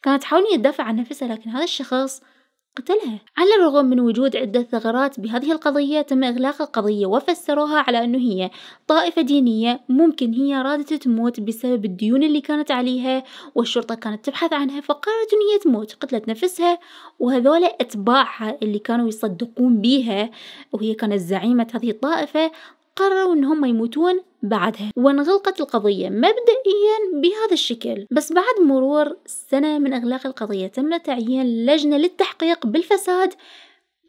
كانت تحاول تدافع عن نفسها لكن هذا الشخص قتلها على الرغم من وجود عدة ثغرات بهذه القضية تم إغلاق القضية وفسروها على أنه هي طائفة دينية ممكن هي رادت تموت بسبب الديون اللي كانت عليها والشرطة كانت تبحث عنها فقررت أن هي تموت قتلت نفسها وهذولا أتباعها اللي كانوا يصدقون بيها وهي كانت زعيمة هذه الطائفة قرروا إن هم يموتون بعدها وانغلقت القضية مبدئيا بهذا الشكل بس بعد مرور سنة من إغلاق القضية تم تعيين لجنة للتحقيق بالفساد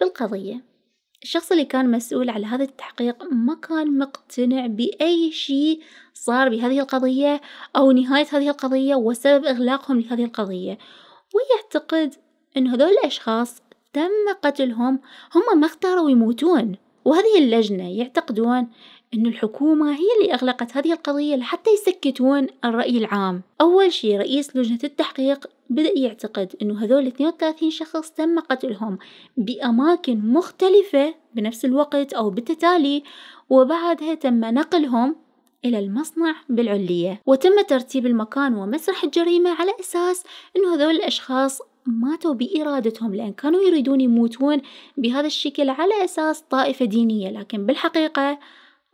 بالقضية الشخص اللي كان مسؤول على هذا التحقيق ما كان مقتنع بأي شيء صار بهذه القضية أو نهاية هذه القضية وسبب إغلاقهم لهذه القضية ويعتقد أن هذول الأشخاص تم قتلهم هم ما اختاروا يموتون وهذه اللجنة يعتقدون أن الحكومة هي اللي أغلقت هذه القضية لحتى يسكتون الرأي العام أول شيء رئيس لجنة التحقيق بدأ يعتقد أنه هذول 32 شخص تم قتلهم بأماكن مختلفة بنفس الوقت أو بالتتالي وبعدها تم نقلهم إلى المصنع بالعلية وتم ترتيب المكان ومسرح الجريمة على أساس أنه هذول الأشخاص ماتوا بإرادتهم لأن كانوا يريدون يموتون بهذا الشكل على أساس طائفة دينية لكن بالحقيقة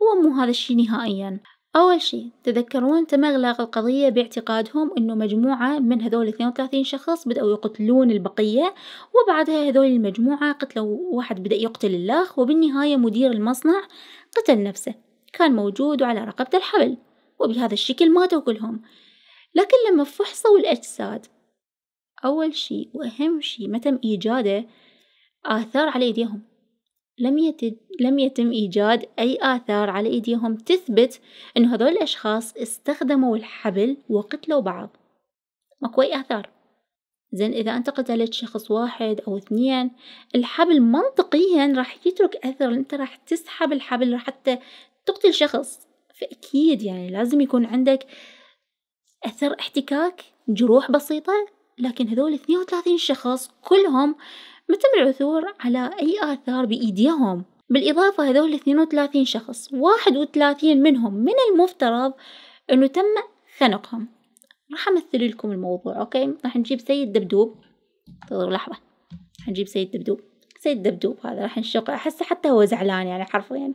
هو مو هذا الشي نهائيا أول شيء تذكرون تم إغلاق القضية باعتقادهم أنه مجموعة من هذول 32 شخص بدأوا يقتلون البقية وبعدها هذول المجموعة قتلوا واحد بدأ يقتل الأخ وبالنهاية مدير المصنع قتل نفسه كان موجود وعلى رقبته الحبل وبهذا الشكل ماتوا كلهم لكن لما فحصوا الأجساد أول شيء وأهم شيء ما تم إيجاده آثار على إيديهم لم, يتد... لم يتم إيجاد أي آثار على إيديهم تثبت أن هذول الأشخاص استخدموا الحبل وقتلوا بعض ماكو أي آثار زين إذا أنت قتلت شخص واحد أو اثنين الحبل منطقيا راح يترك أثر أنت راح تسحب الحبل حتى تقتل شخص فأكيد يعني لازم يكون عندك أثر احتكاك جروح بسيطة لكن هذول 32 شخص كلهم متم العثور على أي آثار بإيديهم بالإضافة هذول 32 شخص 31 منهم من المفترض أنه تم خنقهم راح أمثل لكم الموضوع أوكي راح نجيب سيد دبدوب انتظروا لحظة راح نجيب سيد دبدوب سيد دبدوب هذا راح نشق أحسه حتى هو زعلان يعني حرفيا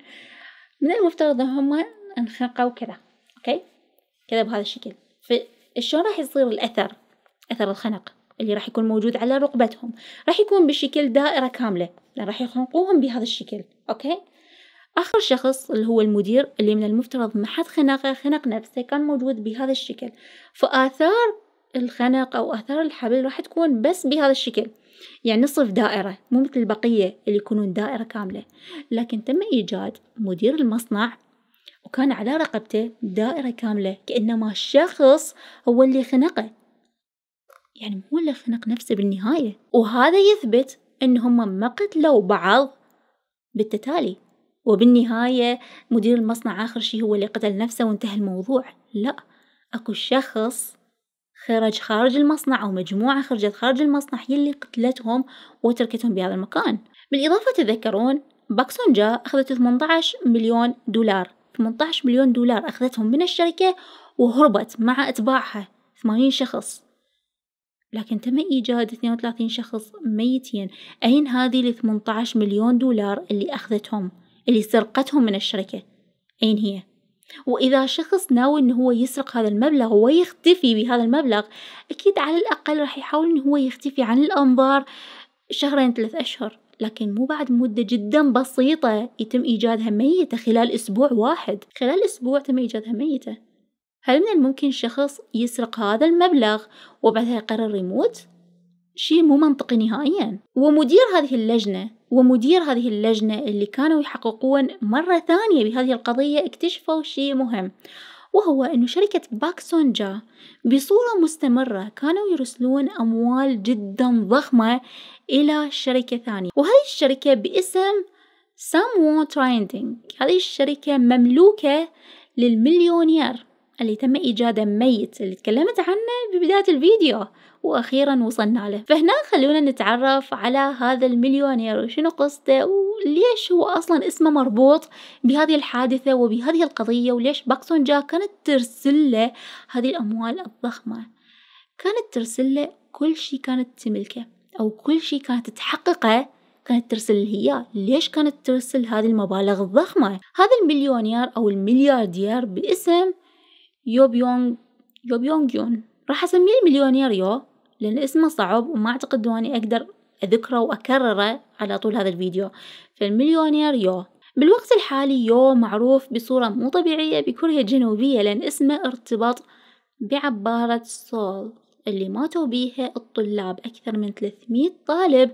من المفترض هم انخنقوا كذا أوكي كذا بهذا الشكل فشلون راح يصير الأثر أثر الخنق اللي راح يكون موجود على رقبتهم راح يكون بشكل دائرة كاملة راح يخنقوهم بهذا الشكل أوكي آخر شخص اللي هو المدير اللي من المفترض ما حد خنقه خنق نفسه كان موجود بهذا الشكل فآثار الخنق أو آثار الحبل راح تكون بس بهذا الشكل يعني نصف دائرة مو مثل البقية اللي يكونون دائرة كاملة لكن تم إيجاد مدير المصنع وكان على رقبته دائرة كاملة كأنما الشخص هو اللي خنقه يعني مو اللي خنق نفسه بالنهاية وهذا يثبت أن هم ما قتلوا بعض بالتتالي وبالنهاية مدير المصنع آخر شي هو اللي قتل نفسه وانتهى الموضوع لا أكو شخص خرج خارج المصنع أو مجموعة خرجت خارج المصنع هي اللي قتلتهم وتركتهم بهذا المكان بالإضافة تذكرون باكسون جا أخذت 18 مليون دولار 18 مليون دولار أخذتهم من الشركة وهربت مع أتباعها 80 شخص لكن تم إيجاد 32 شخص ميتين أين هذه ال 18 مليون دولار اللي أخذتهم اللي سرقتهم من الشركة أين هي؟ وإذا شخص ناوي أنه هو يسرق هذا المبلغ ويختفي بهذا المبلغ أكيد على الأقل راح يحاول أنه هو يختفي عن الأنظار شهرين ثلاث أشهر لكن مو بعد مدة جدا بسيطة يتم إيجادها ميتة خلال أسبوع واحد خلال أسبوع تم إيجادها ميتة هل من الممكن شخص يسرق هذا المبلغ وبعدها يقرر يموت؟ شيء مو منطقي نهائيا ومدير هذه اللجنة ومدير هذه اللجنة اللي كانوا يحققون مرة ثانية بهذه القضية اكتشفوا شيء مهم وهو أن شركة باكسونجا بصورة مستمرة كانوا يرسلون أموال جدا ضخمة إلى شركة ثانية وهذه الشركة باسم سامو تريندينج هذه الشركة مملوكة للمليونير اللي تم إيجاده ميت اللي تكلمت عنه ببداية الفيديو وأخيرا وصلنا له فهنا خلونا نتعرف على هذا المليونير وشنو قصته وليش هو أصلا اسمه مربوط بهذه الحادثة وبهذه القضية وليش باكسون جا كانت ترسل له هذه الأموال الضخمة كانت ترسل له كل شيء كانت تملكه أو كل شيء كانت تحققه كانت ترسل هي ليش كانت ترسل هذه المبالغ الضخمة هذا المليونير أو الملياردير باسم يو يونغ يو يونغ يون راح أسميه المليونير يو لأن اسمه صعب وما أعتقد أني أقدر أذكره وأكرره على طول هذا الفيديو فالمليونير يو بالوقت الحالي يو معروف بصورة مو طبيعية بكوريا الجنوبية لأن اسمه ارتبط بعبارة سول اللي ماتوا بيها الطلاب أكثر من 300 طالب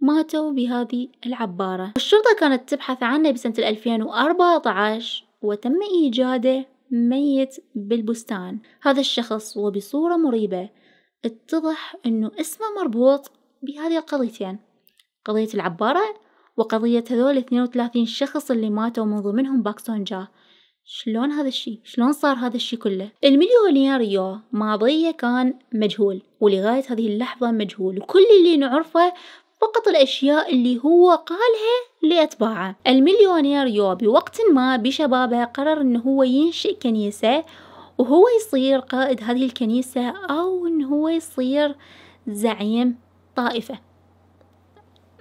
ماتوا بهذه العبارة والشرطة كانت تبحث عنه بسنة 2014 وتم إيجاده ميت بالبستان هذا الشخص وبصورة مريبة اتضح أنه اسمه مربوط بهذه القضيتين قضية العبارة وقضية هذول 32 شخص اللي ماتوا من ضمنهم باكسون جا شلون هذا الشي؟ شلون صار هذا الشي كله؟ المليونير يو ماضيه كان مجهول ولغاية هذه اللحظة مجهول وكل اللي نعرفه فقط الأشياء اللي هو قالها لأتباعه المليونير يو بوقت ما بشبابه قرر أنه هو ينشئ كنيسة وهو يصير قائد هذه الكنيسة أو أنه هو يصير زعيم طائفة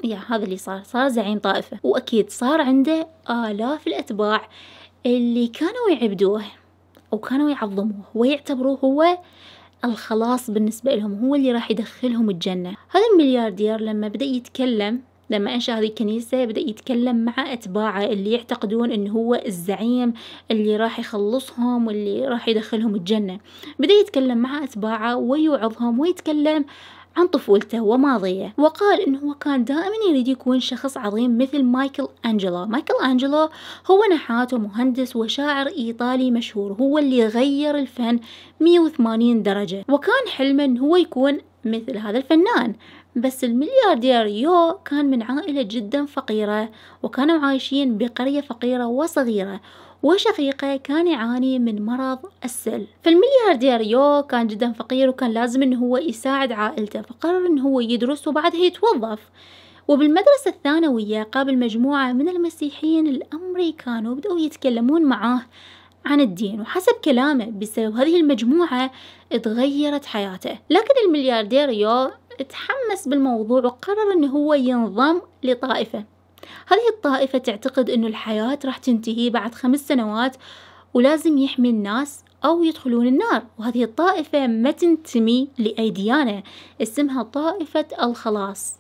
يا هذا اللي صار صار زعيم طائفة وأكيد صار عنده آلاف الأتباع اللي كانوا يعبدوه وكانوا يعظموه ويعتبروه هو الخلاص بالنسبة لهم هو اللي راح يدخلهم الجنة هذا الملياردير لما بدأ يتكلم لما أنشأ هذه الكنيسة بدأ يتكلم مع أتباعه اللي يعتقدون أنه هو الزعيم اللي راح يخلصهم واللي راح يدخلهم الجنة بدأ يتكلم مع أتباعه ويوعظهم ويتكلم عن طفولته وماضيه وقال أنه كان دائما يريد يكون شخص عظيم مثل مايكل أنجلو مايكل أنجلو هو نحات ومهندس وشاعر إيطالي مشهور هو اللي غير الفن 180 درجة وكان حلمه أنه هو يكون مثل هذا الفنان بس الملياردير يو كان من عائلة جدا فقيرة وكانوا عايشين بقرية فقيرة وصغيرة وشقيقه كان يعاني من مرض السل فالملياردير يو كان جدا فقير وكان لازم ان هو يساعد عائلته فقرر ان هو يدرس وبعدها يتوظف وبالمدرسة الثانوية قابل مجموعة من المسيحيين الأمريكان وبدأوا يتكلمون معاه عن الدين وحسب كلامه بسبب هذه المجموعة اتغيرت حياته لكن الملياردير يو اتحمس بالموضوع وقرر ان هو ينضم لطائفة هذه الطائفة تعتقد أن الحياة راح تنتهي بعد خمس سنوات ولازم يحمي الناس أو يدخلون النار وهذه الطائفة ما تنتمي لأي ديانة اسمها طائفة الخلاص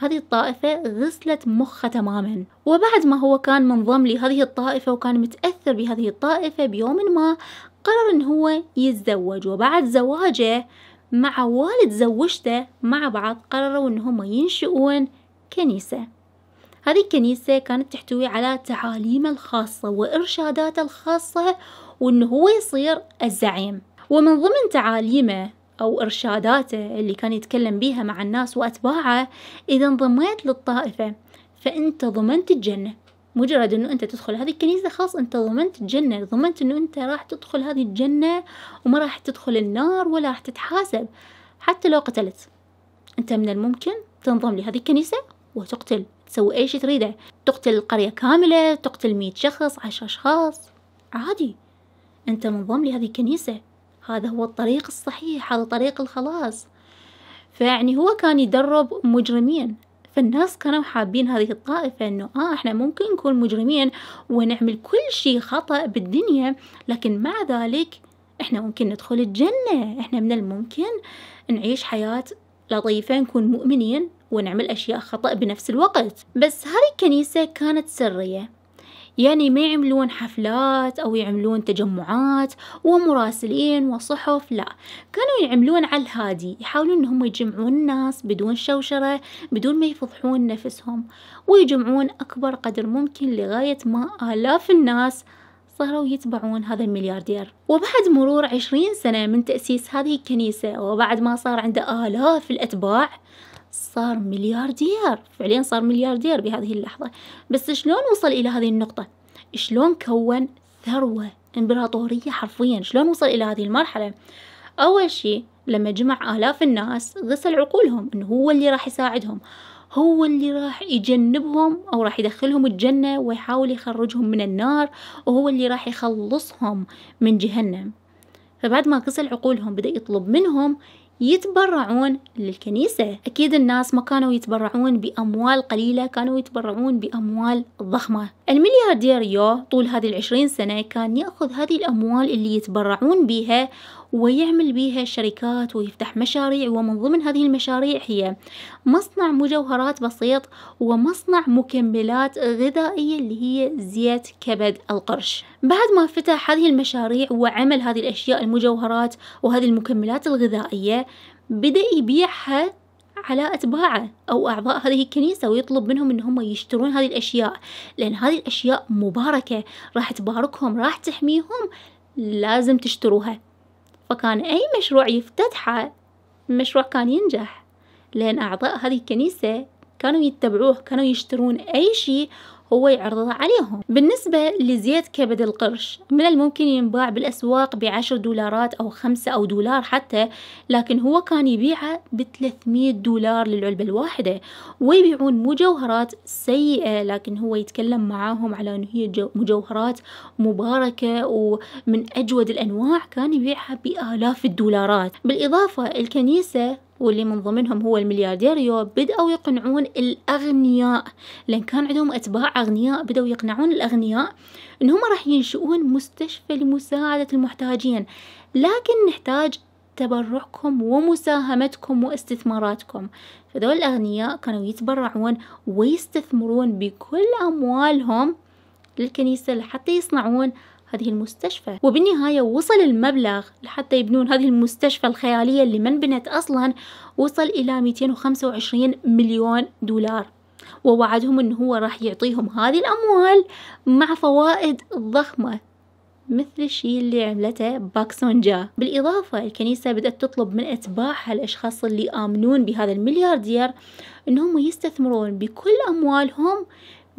هذه الطائفة غسلت مخه تماما وبعد ما هو كان منضم لهذه الطائفة وكان متأثر بهذه الطائفة بيوم ما قرر ان هو يتزوج وبعد زواجه مع والد زوجته مع بعض قرروا انهم ينشئون كنيسة هذه الكنيسة كانت تحتوي على تعاليمه الخاصة وإرشاداته الخاصة وأنه هو يصير الزعيم ومن ضمن تعاليمه أو إرشاداته اللي كان يتكلم بيها مع الناس وأتباعه إذا انضميت للطائفة فأنت ضمنت الجنة مجرد أنه أنت تدخل هذه الكنيسة خاص أنت ضمنت الجنة ضمنت أنه أنت راح تدخل هذه الجنة وما راح تدخل النار ولا راح تتحاسب حتى لو قتلت أنت من الممكن تنضم لهذه الكنيسة وتقتل تسوي أي شي تريده تقتل القرية كاملة تقتل مية شخص عشر أشخاص عادي أنت منضم لهذه الكنيسة هذا هو الطريق الصحيح هذا طريق الخلاص فيعني هو كان يدرب مجرمين فالناس كانوا حابين هذه الطائفة انه اه احنا ممكن نكون مجرمين ونعمل كل شيء خطأ بالدنيا لكن مع ذلك احنا ممكن ندخل الجنة احنا من الممكن نعيش حياة لطيفة نكون مؤمنين ونعمل أشياء خطأ بنفس الوقت بس هاي الكنيسة كانت سرية يعني ما يعملون حفلات أو يعملون تجمعات ومراسلين وصحف لا كانوا يعملون على الهادي يحاولون أنهم يجمعون الناس بدون شوشرة بدون ما يفضحون نفسهم ويجمعون أكبر قدر ممكن لغاية ما آلاف الناس صاروا يتبعون هذا الملياردير وبعد مرور عشرين سنة من تأسيس هذه الكنيسة وبعد ما صار عنده آلاف الأتباع صار ملياردير فعليا صار ملياردير بهذه اللحظة بس شلون وصل إلى هذه النقطة شلون كون ثروة إمبراطورية حرفيا شلون وصل إلى هذه المرحلة أول شيء لما جمع آلاف الناس غسل عقولهم أنه هو اللي راح يساعدهم هو اللي راح يجنبهم أو راح يدخلهم الجنة ويحاول يخرجهم من النار وهو اللي راح يخلصهم من جهنم فبعد ما غسل عقولهم بدأ يطلب منهم يتبرعون للكنيسة أكيد الناس ما كانوا يتبرعون بأموال قليلة كانوا يتبرعون بأموال ضخمة الملياردير يو طول هذه العشرين سنة كان يأخذ هذه الأموال اللي يتبرعون بها ويعمل بيها شركات ويفتح مشاريع ومن ضمن هذه المشاريع هي مصنع مجوهرات بسيط ومصنع مكملات غذائية اللي هي زيت كبد القرش بعد ما فتح هذه المشاريع وعمل هذه الأشياء المجوهرات وهذه المكملات الغذائية بدأ يبيعها على أتباعه أو أعضاء هذه الكنيسة ويطلب منهم إن هم يشترون هذه الأشياء لأن هذه الأشياء مباركة راح تباركهم راح تحميهم لازم تشتروها فكان أي مشروع يفتتحه المشروع كان ينجح لأن أعضاء هذه الكنيسة كانوا يتبعوه كانوا يشترون أي شيء هو يعرضها عليهم بالنسبة لزيت كبد القرش من الممكن ينباع بالأسواق بعشر دولارات أو خمسة أو دولار حتى لكن هو كان يبيعه بثلاثمية دولار للعلبة الواحدة ويبيعون مجوهرات سيئة لكن هو يتكلم معاهم على أنه هي مجوهرات مباركة ومن أجود الأنواع كان يبيعها بآلاف الدولارات بالإضافة الكنيسة واللي من ضمنهم هو الملياردير يو بدأوا يقنعون الأغنياء لأن كان عندهم أتباع أغنياء بدأوا يقنعون الأغنياء إنهم راح ينشئون مستشفى لمساعدة المحتاجين لكن نحتاج تبرعكم ومساهمتكم واستثماراتكم فدول الأغنياء كانوا يتبرعون ويستثمرون بكل أموالهم للكنيسة لحتى يصنعون هذه المستشفى وبالنهاية وصل المبلغ لحتى يبنون هذه المستشفى الخيالية اللي من بنت أصلا وصل إلى 225 مليون دولار ووعدهم أنه هو راح يعطيهم هذه الأموال مع فوائد ضخمة مثل الشيء اللي عملته باكسونجا بالإضافة الكنيسة بدأت تطلب من أتباعها الأشخاص اللي آمنون بهذا الملياردير أنهم يستثمرون بكل أموالهم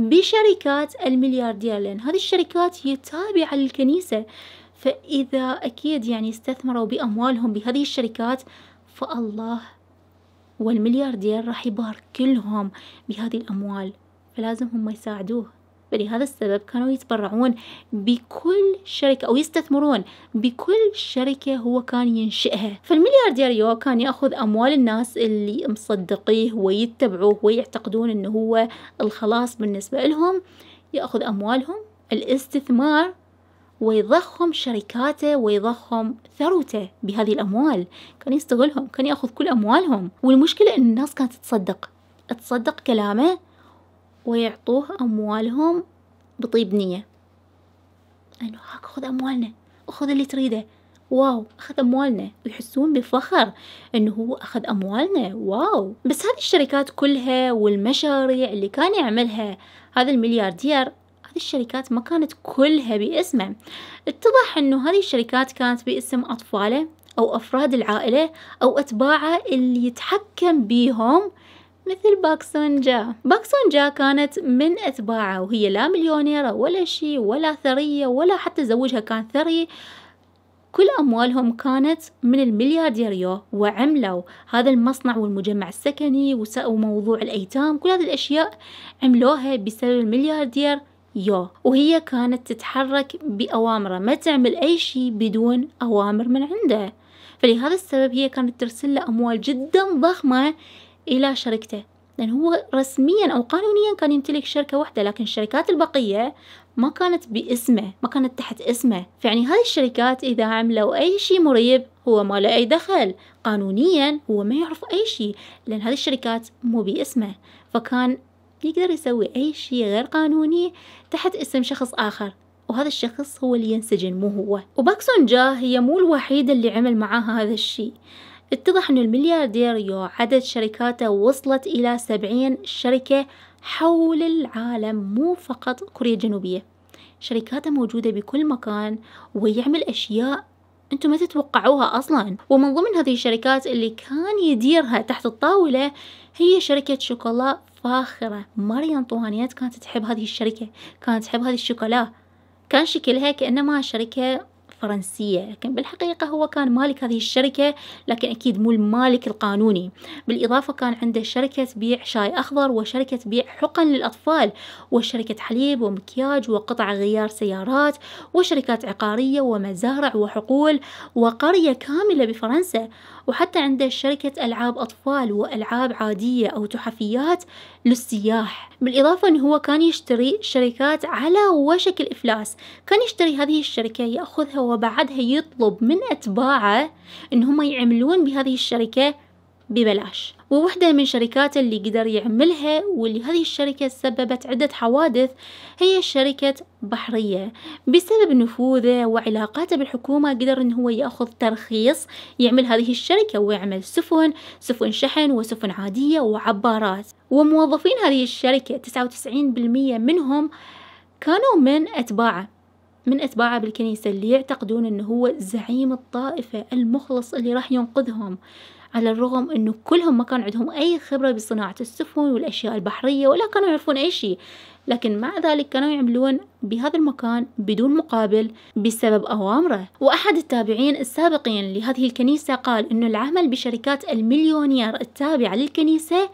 بشركات الملياردير لأن هذه الشركات هي تابعة للكنيسة فإذا أكيد يعني استثمروا بأموالهم بهذه الشركات فالله والملياردير راح يبارك كلهم بهذه الأموال فلازم هم يساعدوه فلهذا السبب كانوا يتبرعون بكل شركة أو يستثمرون بكل شركة هو كان ينشئها فالملياردير يو كان يأخذ أموال الناس اللي مصدقيه ويتبعوه ويعتقدون أنه هو الخلاص بالنسبة لهم يأخذ أموالهم الاستثمار ويضخم شركاته ويضخم ثروته بهذه الأموال كان يستغلهم كان يأخذ كل أموالهم والمشكلة أن الناس كانت تصدق تصدق كلامه ويعطوه أموالهم بطيب نية أنه هاك خذ أموالنا وخذ اللي تريده واو أخذ أموالنا ويحسون بفخر أنه هو أخذ أموالنا واو بس هذه الشركات كلها والمشاريع اللي كان يعملها هذا الملياردير هذه الشركات ما كانت كلها باسمه اتضح أنه هذه الشركات كانت باسم أطفاله أو أفراد العائلة أو أتباعه اللي يتحكم بيهم مثل باكسون جا باكسون جا كانت من أتباعه وهي لا مليونيرة ولا شيء ولا ثرية ولا حتى زوجها كان ثري كل أموالهم كانت من المليارديريو وعملوا هذا المصنع والمجمع السكني وموضوع الأيتام كل هذه الأشياء عملوها بسبب الملياردير يو وهي كانت تتحرك بأوامره ما تعمل أي شيء بدون أوامر من عنده فلهذا السبب هي كانت ترسل له أموال جدا ضخمة إلى شركته لأن هو رسميا أو قانونيا كان يمتلك شركة واحدة لكن الشركات البقية ما كانت باسمه ما كانت تحت اسمه فيعني هذه الشركات إذا عملوا أي شيء مريب هو ما له أي دخل قانونيا هو ما يعرف أي شيء لأن هذه الشركات مو باسمه فكان يقدر يسوي أي شيء غير قانوني تحت اسم شخص آخر وهذا الشخص هو اللي ينسجن مو هو وباكسون جا هي مو الوحيدة اللي عمل معاها هذا الشيء اتضح أن الملياردير يو عدد شركاته وصلت إلى سبعين شركة حول العالم مو فقط كوريا الجنوبية شركاته موجودة بكل مكان ويعمل أشياء أنتم ما تتوقعوها أصلا ومن ضمن هذه الشركات اللي كان يديرها تحت الطاولة هي شركة شوكولا فاخرة ماري أنطوانيت كانت تحب هذه الشركة كانت تحب هذه الشوكولا كان شكلها كأنما شركة الفرنسية لكن بالحقيقة هو كان مالك هذه الشركة لكن أكيد مو المالك القانوني بالإضافة كان عنده شركة بيع شاي أخضر وشركة بيع حقن للأطفال وشركة حليب ومكياج وقطع غيار سيارات وشركات عقارية ومزارع وحقول وقرية كاملة بفرنسا وحتى عنده شركة ألعاب أطفال وألعاب عادية أو تحفيات للسياح بالإضافة أنه هو كان يشتري شركات على وشك الإفلاس كان يشتري هذه الشركة يأخذها وبعدها يطلب من أتباعه أنهم يعملون بهذه الشركة ببلاش ووحدة من شركات اللي قدر يعملها واللي هذه الشركة سببت عدة حوادث هي شركة بحرية بسبب نفوذه وعلاقاته بالحكومة قدر ان هو يأخذ ترخيص يعمل هذه الشركة ويعمل سفن سفن شحن وسفن عادية وعبارات وموظفين هذه الشركة 99% منهم كانوا من أتباعه من أتباعه بالكنيسة اللي يعتقدون أنه هو زعيم الطائفة المخلص اللي راح ينقذهم على الرغم أنه كلهم ما كان عندهم أي خبرة بصناعة السفن والأشياء البحرية ولا كانوا يعرفون أي شيء لكن مع ذلك كانوا يعملون بهذا المكان بدون مقابل بسبب أوامره وأحد التابعين السابقين لهذه الكنيسة قال أن العمل بشركات المليونير التابعة للكنيسة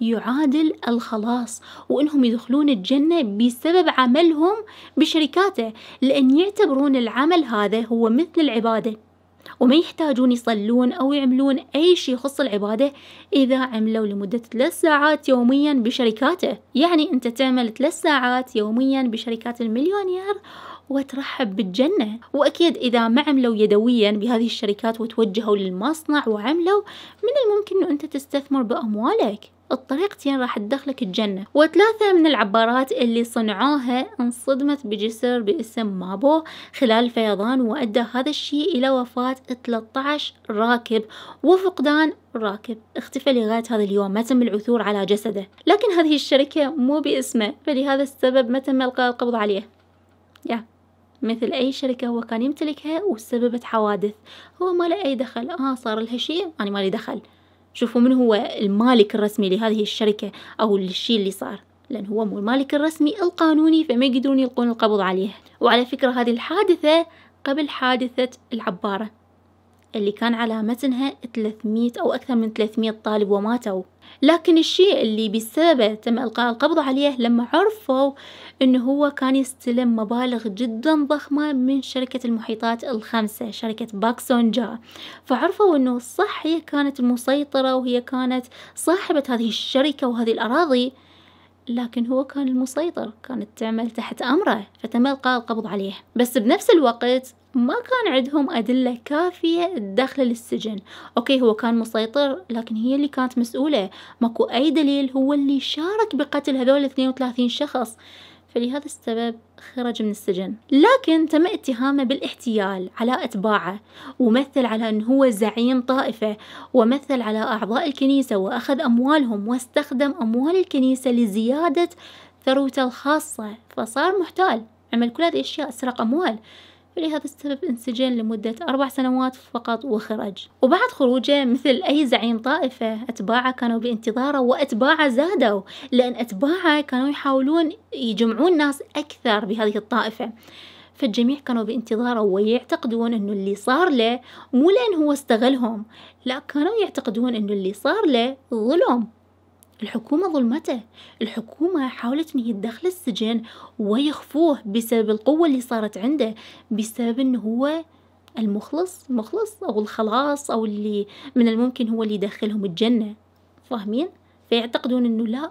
يعادل الخلاص وانهم يدخلون الجنة بسبب عملهم بشركاته لان يعتبرون العمل هذا هو مثل العبادة وما يحتاجون يصلون أو يعملون أي شيء يخص العبادة إذا عملوا لمدة ثلاث ساعات يوميا بشركاته يعني أنت تعمل ثلاث ساعات يوميا بشركات المليونير وترحب بالجنة وأكيد إذا ما عملوا يدويا بهذه الشركات وتوجهوا للمصنع وعملوا من الممكن أن أنت تستثمر بأموالك الطريقتين راح تدخلك الجنة وثلاثة من العبارات اللي صنعوها انصدمت بجسر باسم مابو خلال الفيضان وأدى هذا الشيء إلى وفاة 13 راكب وفقدان راكب اختفى لغاية هذا اليوم ما تم العثور على جسده لكن هذه الشركة مو باسمه فلهذا السبب ما تم إلقاء القبض عليه يا مثل أي شركة هو كان يمتلكها وسببت حوادث هو ما له أي دخل آه صار لها شيء أنا ما لي دخل شوفوا من هو المالك الرسمي لهذه الشركة أو الشيء اللي صار لأن هو مو المالك الرسمي القانوني فما يقدرون يلقون القبض عليه وعلى فكرة هذه الحادثة قبل حادثة العبارة اللي كان على متنها 300 أو أكثر من 300 طالب وماتوا لكن الشيء اللي بسببه تم إلقاء القبض عليه لما عرفوا أنه هو كان يستلم مبالغ جدا ضخمة من شركة المحيطات الخمسة شركة باكسونجا فعرفوا أنه صح هي كانت المسيطرة وهي كانت صاحبة هذه الشركة وهذه الأراضي لكن هو كان المسيطر كانت تعمل تحت أمره فتم إلقاء القبض عليه بس بنفس الوقت ما كان عندهم أدلة كافية الدخل للسجن أوكي هو كان مسيطر لكن هي اللي كانت مسؤولة ماكو أي دليل هو اللي شارك بقتل هذول 32 شخص فلهذا السبب خرج من السجن لكن تم اتهامه بالاحتيال على أتباعه ومثل على أنه هو زعيم طائفة ومثل على أعضاء الكنيسة وأخذ أموالهم واستخدم أموال الكنيسة لزيادة ثروته الخاصة فصار محتال عمل كل هذه الأشياء سرق أموال ولهذا السبب انسجن لمدة أربع سنوات فقط وخرج وبعد خروجه مثل أي زعيم طائفة أتباعه كانوا بانتظاره وأتباعه زادوا لأن أتباعه كانوا يحاولون يجمعون ناس أكثر بهذه الطائفة فالجميع كانوا بانتظاره ويعتقدون انه اللي صار له مو لان هو استغلهم لا كانوا يعتقدون انه اللي صار له ظلم الحكومة ظلمته الحكومة حاولت أن يدخل السجن ويخفوه بسبب القوة اللي صارت عنده بسبب أنه هو المخلص المخلص أو الخلاص أو اللي من الممكن هو اللي يدخلهم الجنة فاهمين؟ فيعتقدون أنه لا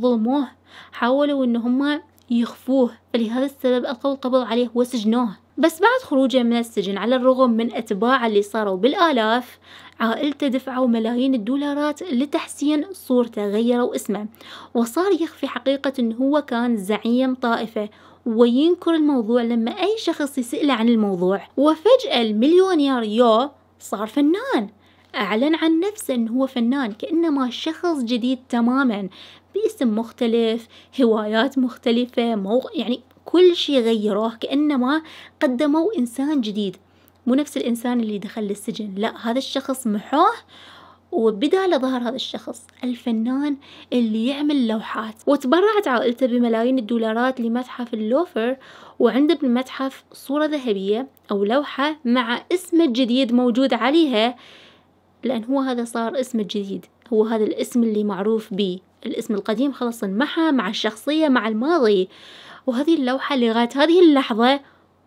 ظلموه حاولوا أن هم يخفوه فلهذا السبب ألقوا القبض عليه وسجنوه بس بعد خروجه من السجن على الرغم من أتباعه اللي صاروا بالآلاف عائلته دفعوا ملايين الدولارات لتحسين صورته غيروا اسمه وصار يخفي حقيقة أنه هو كان زعيم طائفة وينكر الموضوع لما أي شخص يسأله عن الموضوع وفجأة المليونير يو صار فنان أعلن عن نفسه أنه هو فنان كأنما شخص جديد تماما باسم مختلف هوايات مختلفة مو... يعني كل شيء غيروه كأنما قدموا إنسان جديد مو نفس الإنسان اللي دخل للسجن لا هذا الشخص محوه وبداله ظهر هذا الشخص الفنان اللي يعمل لوحات وتبرعت عائلته بملايين الدولارات لمتحف اللوفر وعنده بالمتحف صورة ذهبية أو لوحة مع اسمه الجديد موجود عليها لأن هو هذا صار اسمه الجديد هو هذا الاسم اللي معروف به الاسم القديم خلاص انمحى مع الشخصية مع الماضي وهذه اللوحة لغاية هذه اللحظة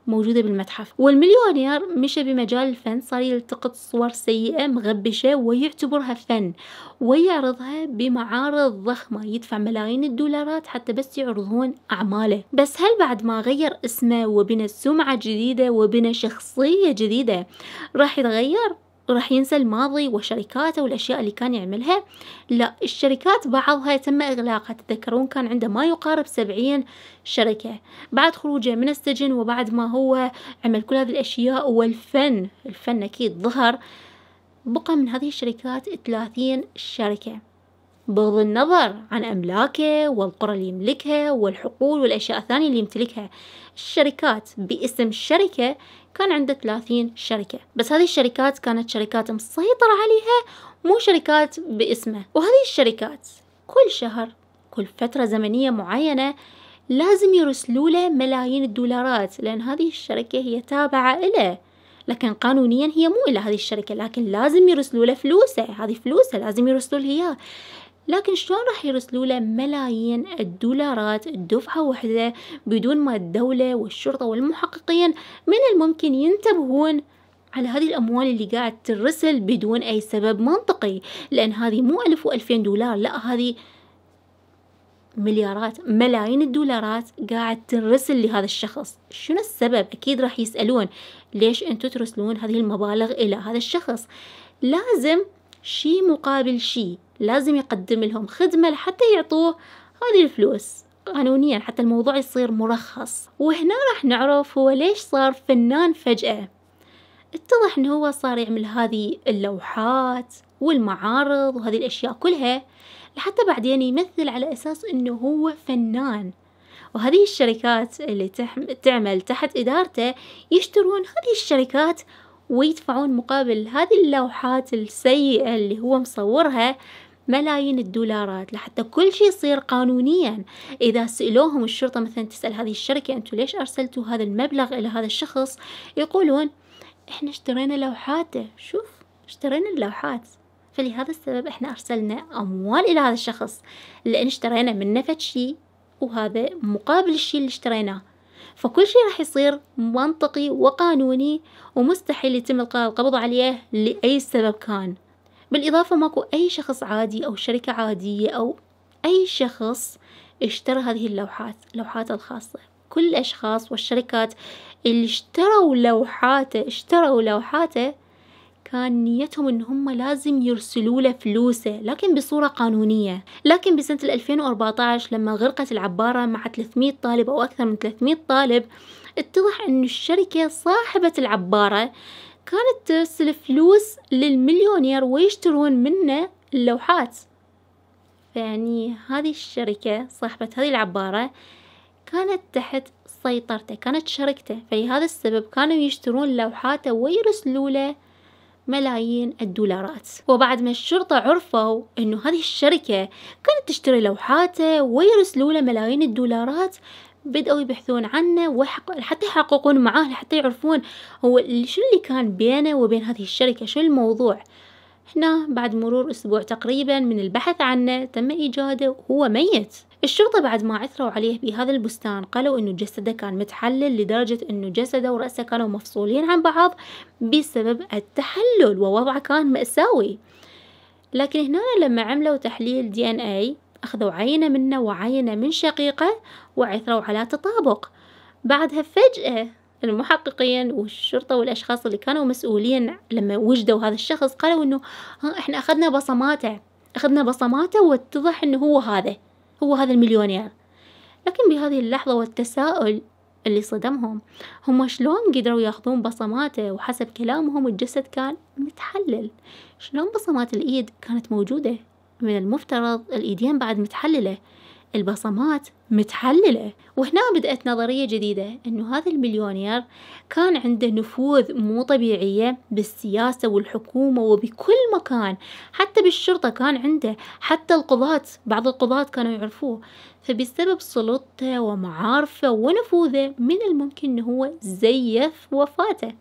موجودة بالمتحف والمليونير مشى بمجال الفن صار يلتقط صور سيئة مغبشة ويعتبرها فن ويعرضها بمعارض ضخمة يدفع ملايين الدولارات حتى بس يعرضون أعماله بس هل بعد ما غير اسمه وبنى سمعة جديدة وبنى شخصية جديدة راح يتغير؟ راح ينسى الماضي وشركاته والأشياء اللي كان يعملها لا الشركات بعضها تم إغلاقها تذكرون كان عنده ما يقارب سبعين شركة بعد خروجه من السجن وبعد ما هو عمل كل هذه الأشياء والفن الفن أكيد ظهر بقى من هذه الشركات ثلاثين شركة بغض النظر عن أملاكه والقرى اللي يملكها والحقول والأشياء الثانية اللي يمتلكها الشركات باسم الشركة كان عنده 30 شركة بس هذه الشركات كانت شركات مسيطرة عليها مو شركات باسمه وهذه الشركات كل شهر كل فترة زمنية معينة لازم يرسلوا له ملايين الدولارات لأن هذه الشركة هي تابعة إله لكن قانونيا هي مو إلى هذه الشركة لكن لازم يرسلوا له فلوسه هذه فلوسه لازم يرسلوا له إياه لكن شلون راح يرسلوا له ملايين الدولارات دفعة واحدة بدون ما الدولة والشرطة والمحققين من الممكن ينتبهون على هذه الأموال اللي قاعد ترسل بدون أي سبب منطقي لأن هذه مو ألف وألفين دولار لا هذه مليارات ملايين الدولارات قاعد تنرسل لهذا الشخص شنو السبب أكيد راح يسألون ليش أنتم ترسلون هذه المبالغ إلى هذا الشخص لازم شي مقابل شي لازم يقدم لهم خدمة لحتى يعطوه هذه الفلوس قانونيا حتى الموضوع يصير مرخص وهنا راح نعرف هو ليش صار فنان فجأة اتضح انه هو صار يعمل هذه اللوحات والمعارض وهذه الاشياء كلها لحتى بعدين يمثل على اساس انه هو فنان وهذه الشركات اللي تعمل تحت إدارته يشترون هذه الشركات ويدفعون مقابل هذه اللوحات السيئة اللي هو مصورها ملايين الدولارات لحتى كل شيء يصير قانونيا إذا سألوهم الشرطة مثلا تسأل هذه الشركة أنتوا ليش أرسلتوا هذا المبلغ إلى هذا الشخص يقولون إحنا اشترينا لوحاته شوف اشترينا اللوحات فلهذا السبب إحنا أرسلنا أموال إلى هذا الشخص لأن اشترينا منه فد شيء وهذا مقابل الشيء اللي اشتريناه فكل شيء راح يصير منطقي وقانوني ومستحيل يتم القبض عليه لأي سبب كان بالإضافة ماكو أي شخص عادي أو شركة عادية أو أي شخص اشترى هذه اللوحات لوحاته الخاصة كل الأشخاص والشركات اللي اشتروا لوحاته اشتروا لوحاته كان نيتهم ان هم لازم يرسلوا له فلوسه لكن بصورة قانونية لكن بسنة 2014 لما غرقت العبارة مع 300 طالب او اكثر من 300 طالب اتضح ان الشركة صاحبة العبارة كانت ترسل فلوس للمليونير ويشترون منه اللوحات فيعني هذه الشركة صاحبة هذه العبارة كانت تحت سيطرته كانت شركته فلهذا السبب كانوا يشترون لوحاته ويرسلوا له ملايين الدولارات وبعد ما الشرطة عرفوا أنه هذه الشركة كانت تشتري لوحاته ويرسلوا له ملايين الدولارات بدأوا يبحثون عنه وحق... حتى يحققون معاه حتى يعرفون هو شو اللي كان بينه وبين هذه الشركة شو الموضوع هنا بعد مرور أسبوع تقريبا من البحث عنه تم إيجاده وهو ميت الشرطة بعد ما عثروا عليه بهذا البستان قالوا أنه جسده كان متحلل لدرجة أنه جسده ورأسه كانوا مفصولين عن بعض بسبب التحلل ووضعه كان مأساوي لكن هنا لما عملوا تحليل دي ان اي أخذوا عينة منه وعينة من شقيقه وعثروا على تطابق بعدها فجأة المحققين والشرطة والأشخاص اللي كانوا مسؤولين لما وجدوا هذا الشخص قالوا إنه آه، إحنا أخذنا بصماته أخذنا بصماته واتضح إنه هو هذا هو هذا المليونير لكن بهذه اللحظة والتساؤل اللي صدمهم هم شلون قدروا ياخذون بصماته وحسب كلامهم الجسد كان متحلل شلون بصمات الإيد كانت موجودة من المفترض الإيدين بعد متحللة البصمات متحللة وهنا بدأت نظرية جديدة أنه هذا المليونير كان عنده نفوذ مو طبيعية بالسياسة والحكومة وبكل مكان حتى بالشرطة كان عنده حتى القضاة بعض القضاة كانوا يعرفوه فبسبب سلطته ومعارفه ونفوذه من الممكن أنه هو زيف وفاته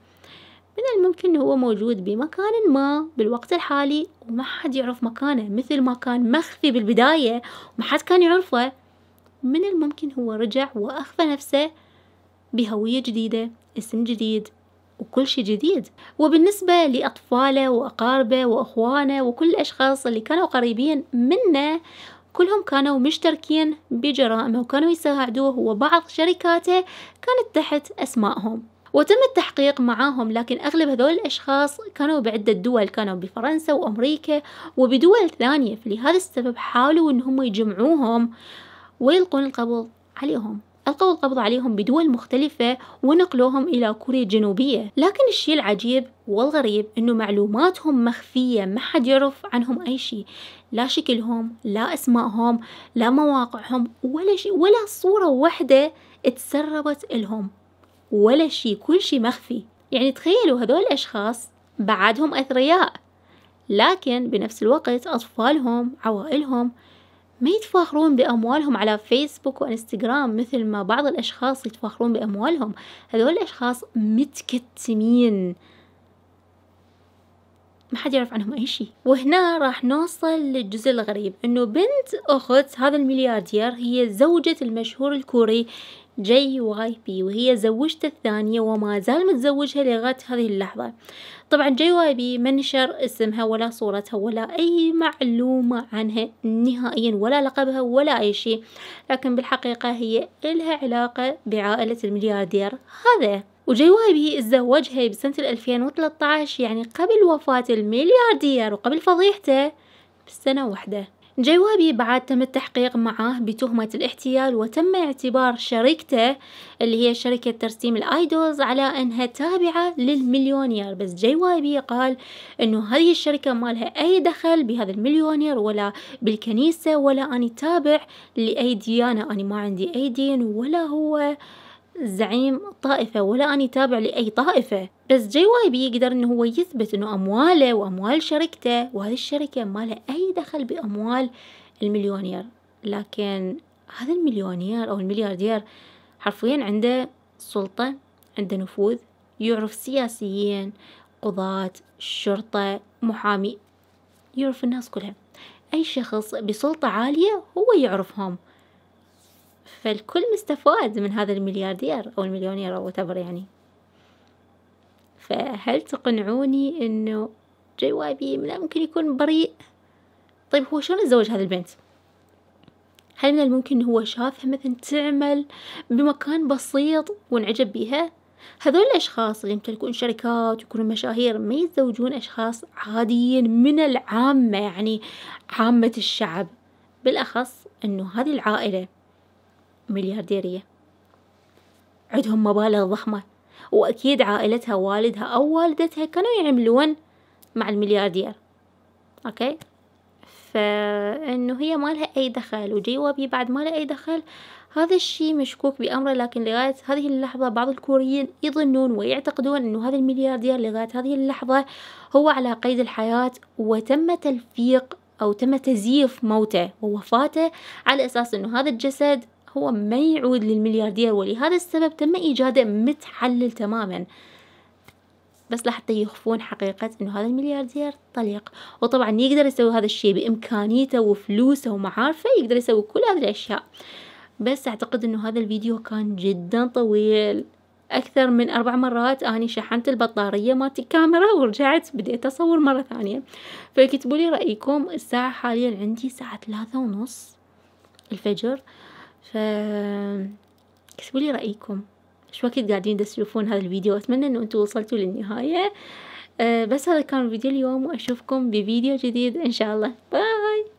من الممكن هو موجود بمكان ما بالوقت الحالي وما حد يعرف مكانه مثل ما كان مخفي بالبداية وما حد كان يعرفه من الممكن هو رجع وأخفى نفسه بهوية جديدة اسم جديد وكل شيء جديد وبالنسبة لأطفاله وأقاربه وأخوانه وكل الأشخاص اللي كانوا قريبين منه كلهم كانوا مشتركين بجرائمه وكانوا يساعدوه وبعض شركاته كانت تحت أسمائهم وتم التحقيق معاهم لكن أغلب هذول الأشخاص كانوا بعدة دول كانوا بفرنسا وأمريكا وبدول ثانية فلهذا السبب حاولوا أنهم يجمعوهم ويلقون القبض عليهم ألقوا القبض عليهم بدول مختلفة ونقلوهم إلى كوريا الجنوبية لكن الشيء العجيب والغريب أنه معلوماتهم مخفية ما حد يعرف عنهم أي شيء لا شكلهم لا أسمائهم لا مواقعهم ولا شيء ولا صورة واحدة تسربت لهم ولا شي كل شي مخفي يعني تخيلوا هذول الأشخاص بعدهم أثرياء لكن بنفس الوقت أطفالهم عوائلهم ما يتفاخرون بأموالهم على فيسبوك وإنستغرام مثل ما بعض الأشخاص يتفاخرون بأموالهم هذول الأشخاص متكتمين ما حد يعرف عنهم أي شيء وهنا راح نوصل للجزء الغريب أنه بنت أخت هذا الملياردير هي زوجة المشهور الكوري جي واي بي وهي زوجته الثانية وما زال متزوجها لغاية هذه اللحظة طبعا جي واي بي ما نشر اسمها ولا صورتها ولا أي معلومة عنها نهائيا ولا لقبها ولا أي شيء لكن بالحقيقة هي إلها علاقة بعائلة الملياردير هذا وجي واي بي تزوجها بسنة 2013 يعني قبل وفاة الملياردير وقبل فضيحته بسنة واحدة جوابي بعد تم التحقيق معه بتهمة الاحتيال وتم اعتبار شركته اللي هي شركة ترسيم الايدولز على انها تابعة للمليونير بس جوابي قال انه هذه الشركة ما لها اي دخل بهذا المليونير ولا بالكنيسة ولا اني تابع لأي ديانة اني ما عندي اي دين ولا هو زعيم طائفة ولا أني تابع لأي طائفة بس جي واي بي يقدر أنه هو يثبت أنه أمواله وأموال شركته وهذه الشركة ما لها أي دخل بأموال المليونير لكن هذا المليونير أو الملياردير حرفيا عنده سلطة عنده نفوذ يعرف سياسيين قضاة شرطة محامي يعرف الناس كلها أي شخص بسلطة عالية هو يعرفهم فالكل مستفاد من هذا الملياردير أو المليونير أو تبر يعني فهل تقنعوني إنه جاي واي بي لا ممكن يكون بريء طيب هو شلون تزوج هذا البنت هل من الممكن هو شافها مثلا تعمل بمكان بسيط وانعجب بها هذول الأشخاص اللي يمتلكون شركات ويكونوا مشاهير ما يتزوجون أشخاص عاديين من العامة يعني عامة الشعب بالأخص أنه هذه العائلة مليارديرية عندهم مبالغ ضخمة وأكيد عائلتها والدها أو والدتها كانوا يعملون مع الملياردير أوكي فإنه هي ما لها أي دخل وجوابي بعد ما لها أي دخل هذا الشيء مشكوك بأمره لكن لغاية هذه اللحظة بعض الكوريين يظنون ويعتقدون أنه هذا الملياردير لغاية هذه اللحظة هو على قيد الحياة وتم تلفيق أو تم تزييف موته ووفاته على أساس أنه هذا الجسد هو ما يعود للملياردير ولهذا السبب تم إيجاده متحلل تماما بس لحتى يخفون حقيقة انه هذا الملياردير طليق وطبعا يقدر يسوي هذا الشيء بامكانيته وفلوسه ومعارفه يقدر يسوي كل هذه الاشياء بس اعتقد انه هذا الفيديو كان جدا طويل اكثر من اربع مرات اني شحنت البطاريه مالت الكاميرا ورجعت بديت اصور مره ثانيه فكتبوا لي رايكم الساعه حاليا عندي الساعه ثلاثة ونص الفجر ف كتبوا لي رايكم شو وقت قاعدين تشوفون هذا الفيديو اتمنى انه انتم وصلتوا للنهايه أه، بس هذا كان فيديو اليوم واشوفكم بفيديو جديد ان شاء الله باي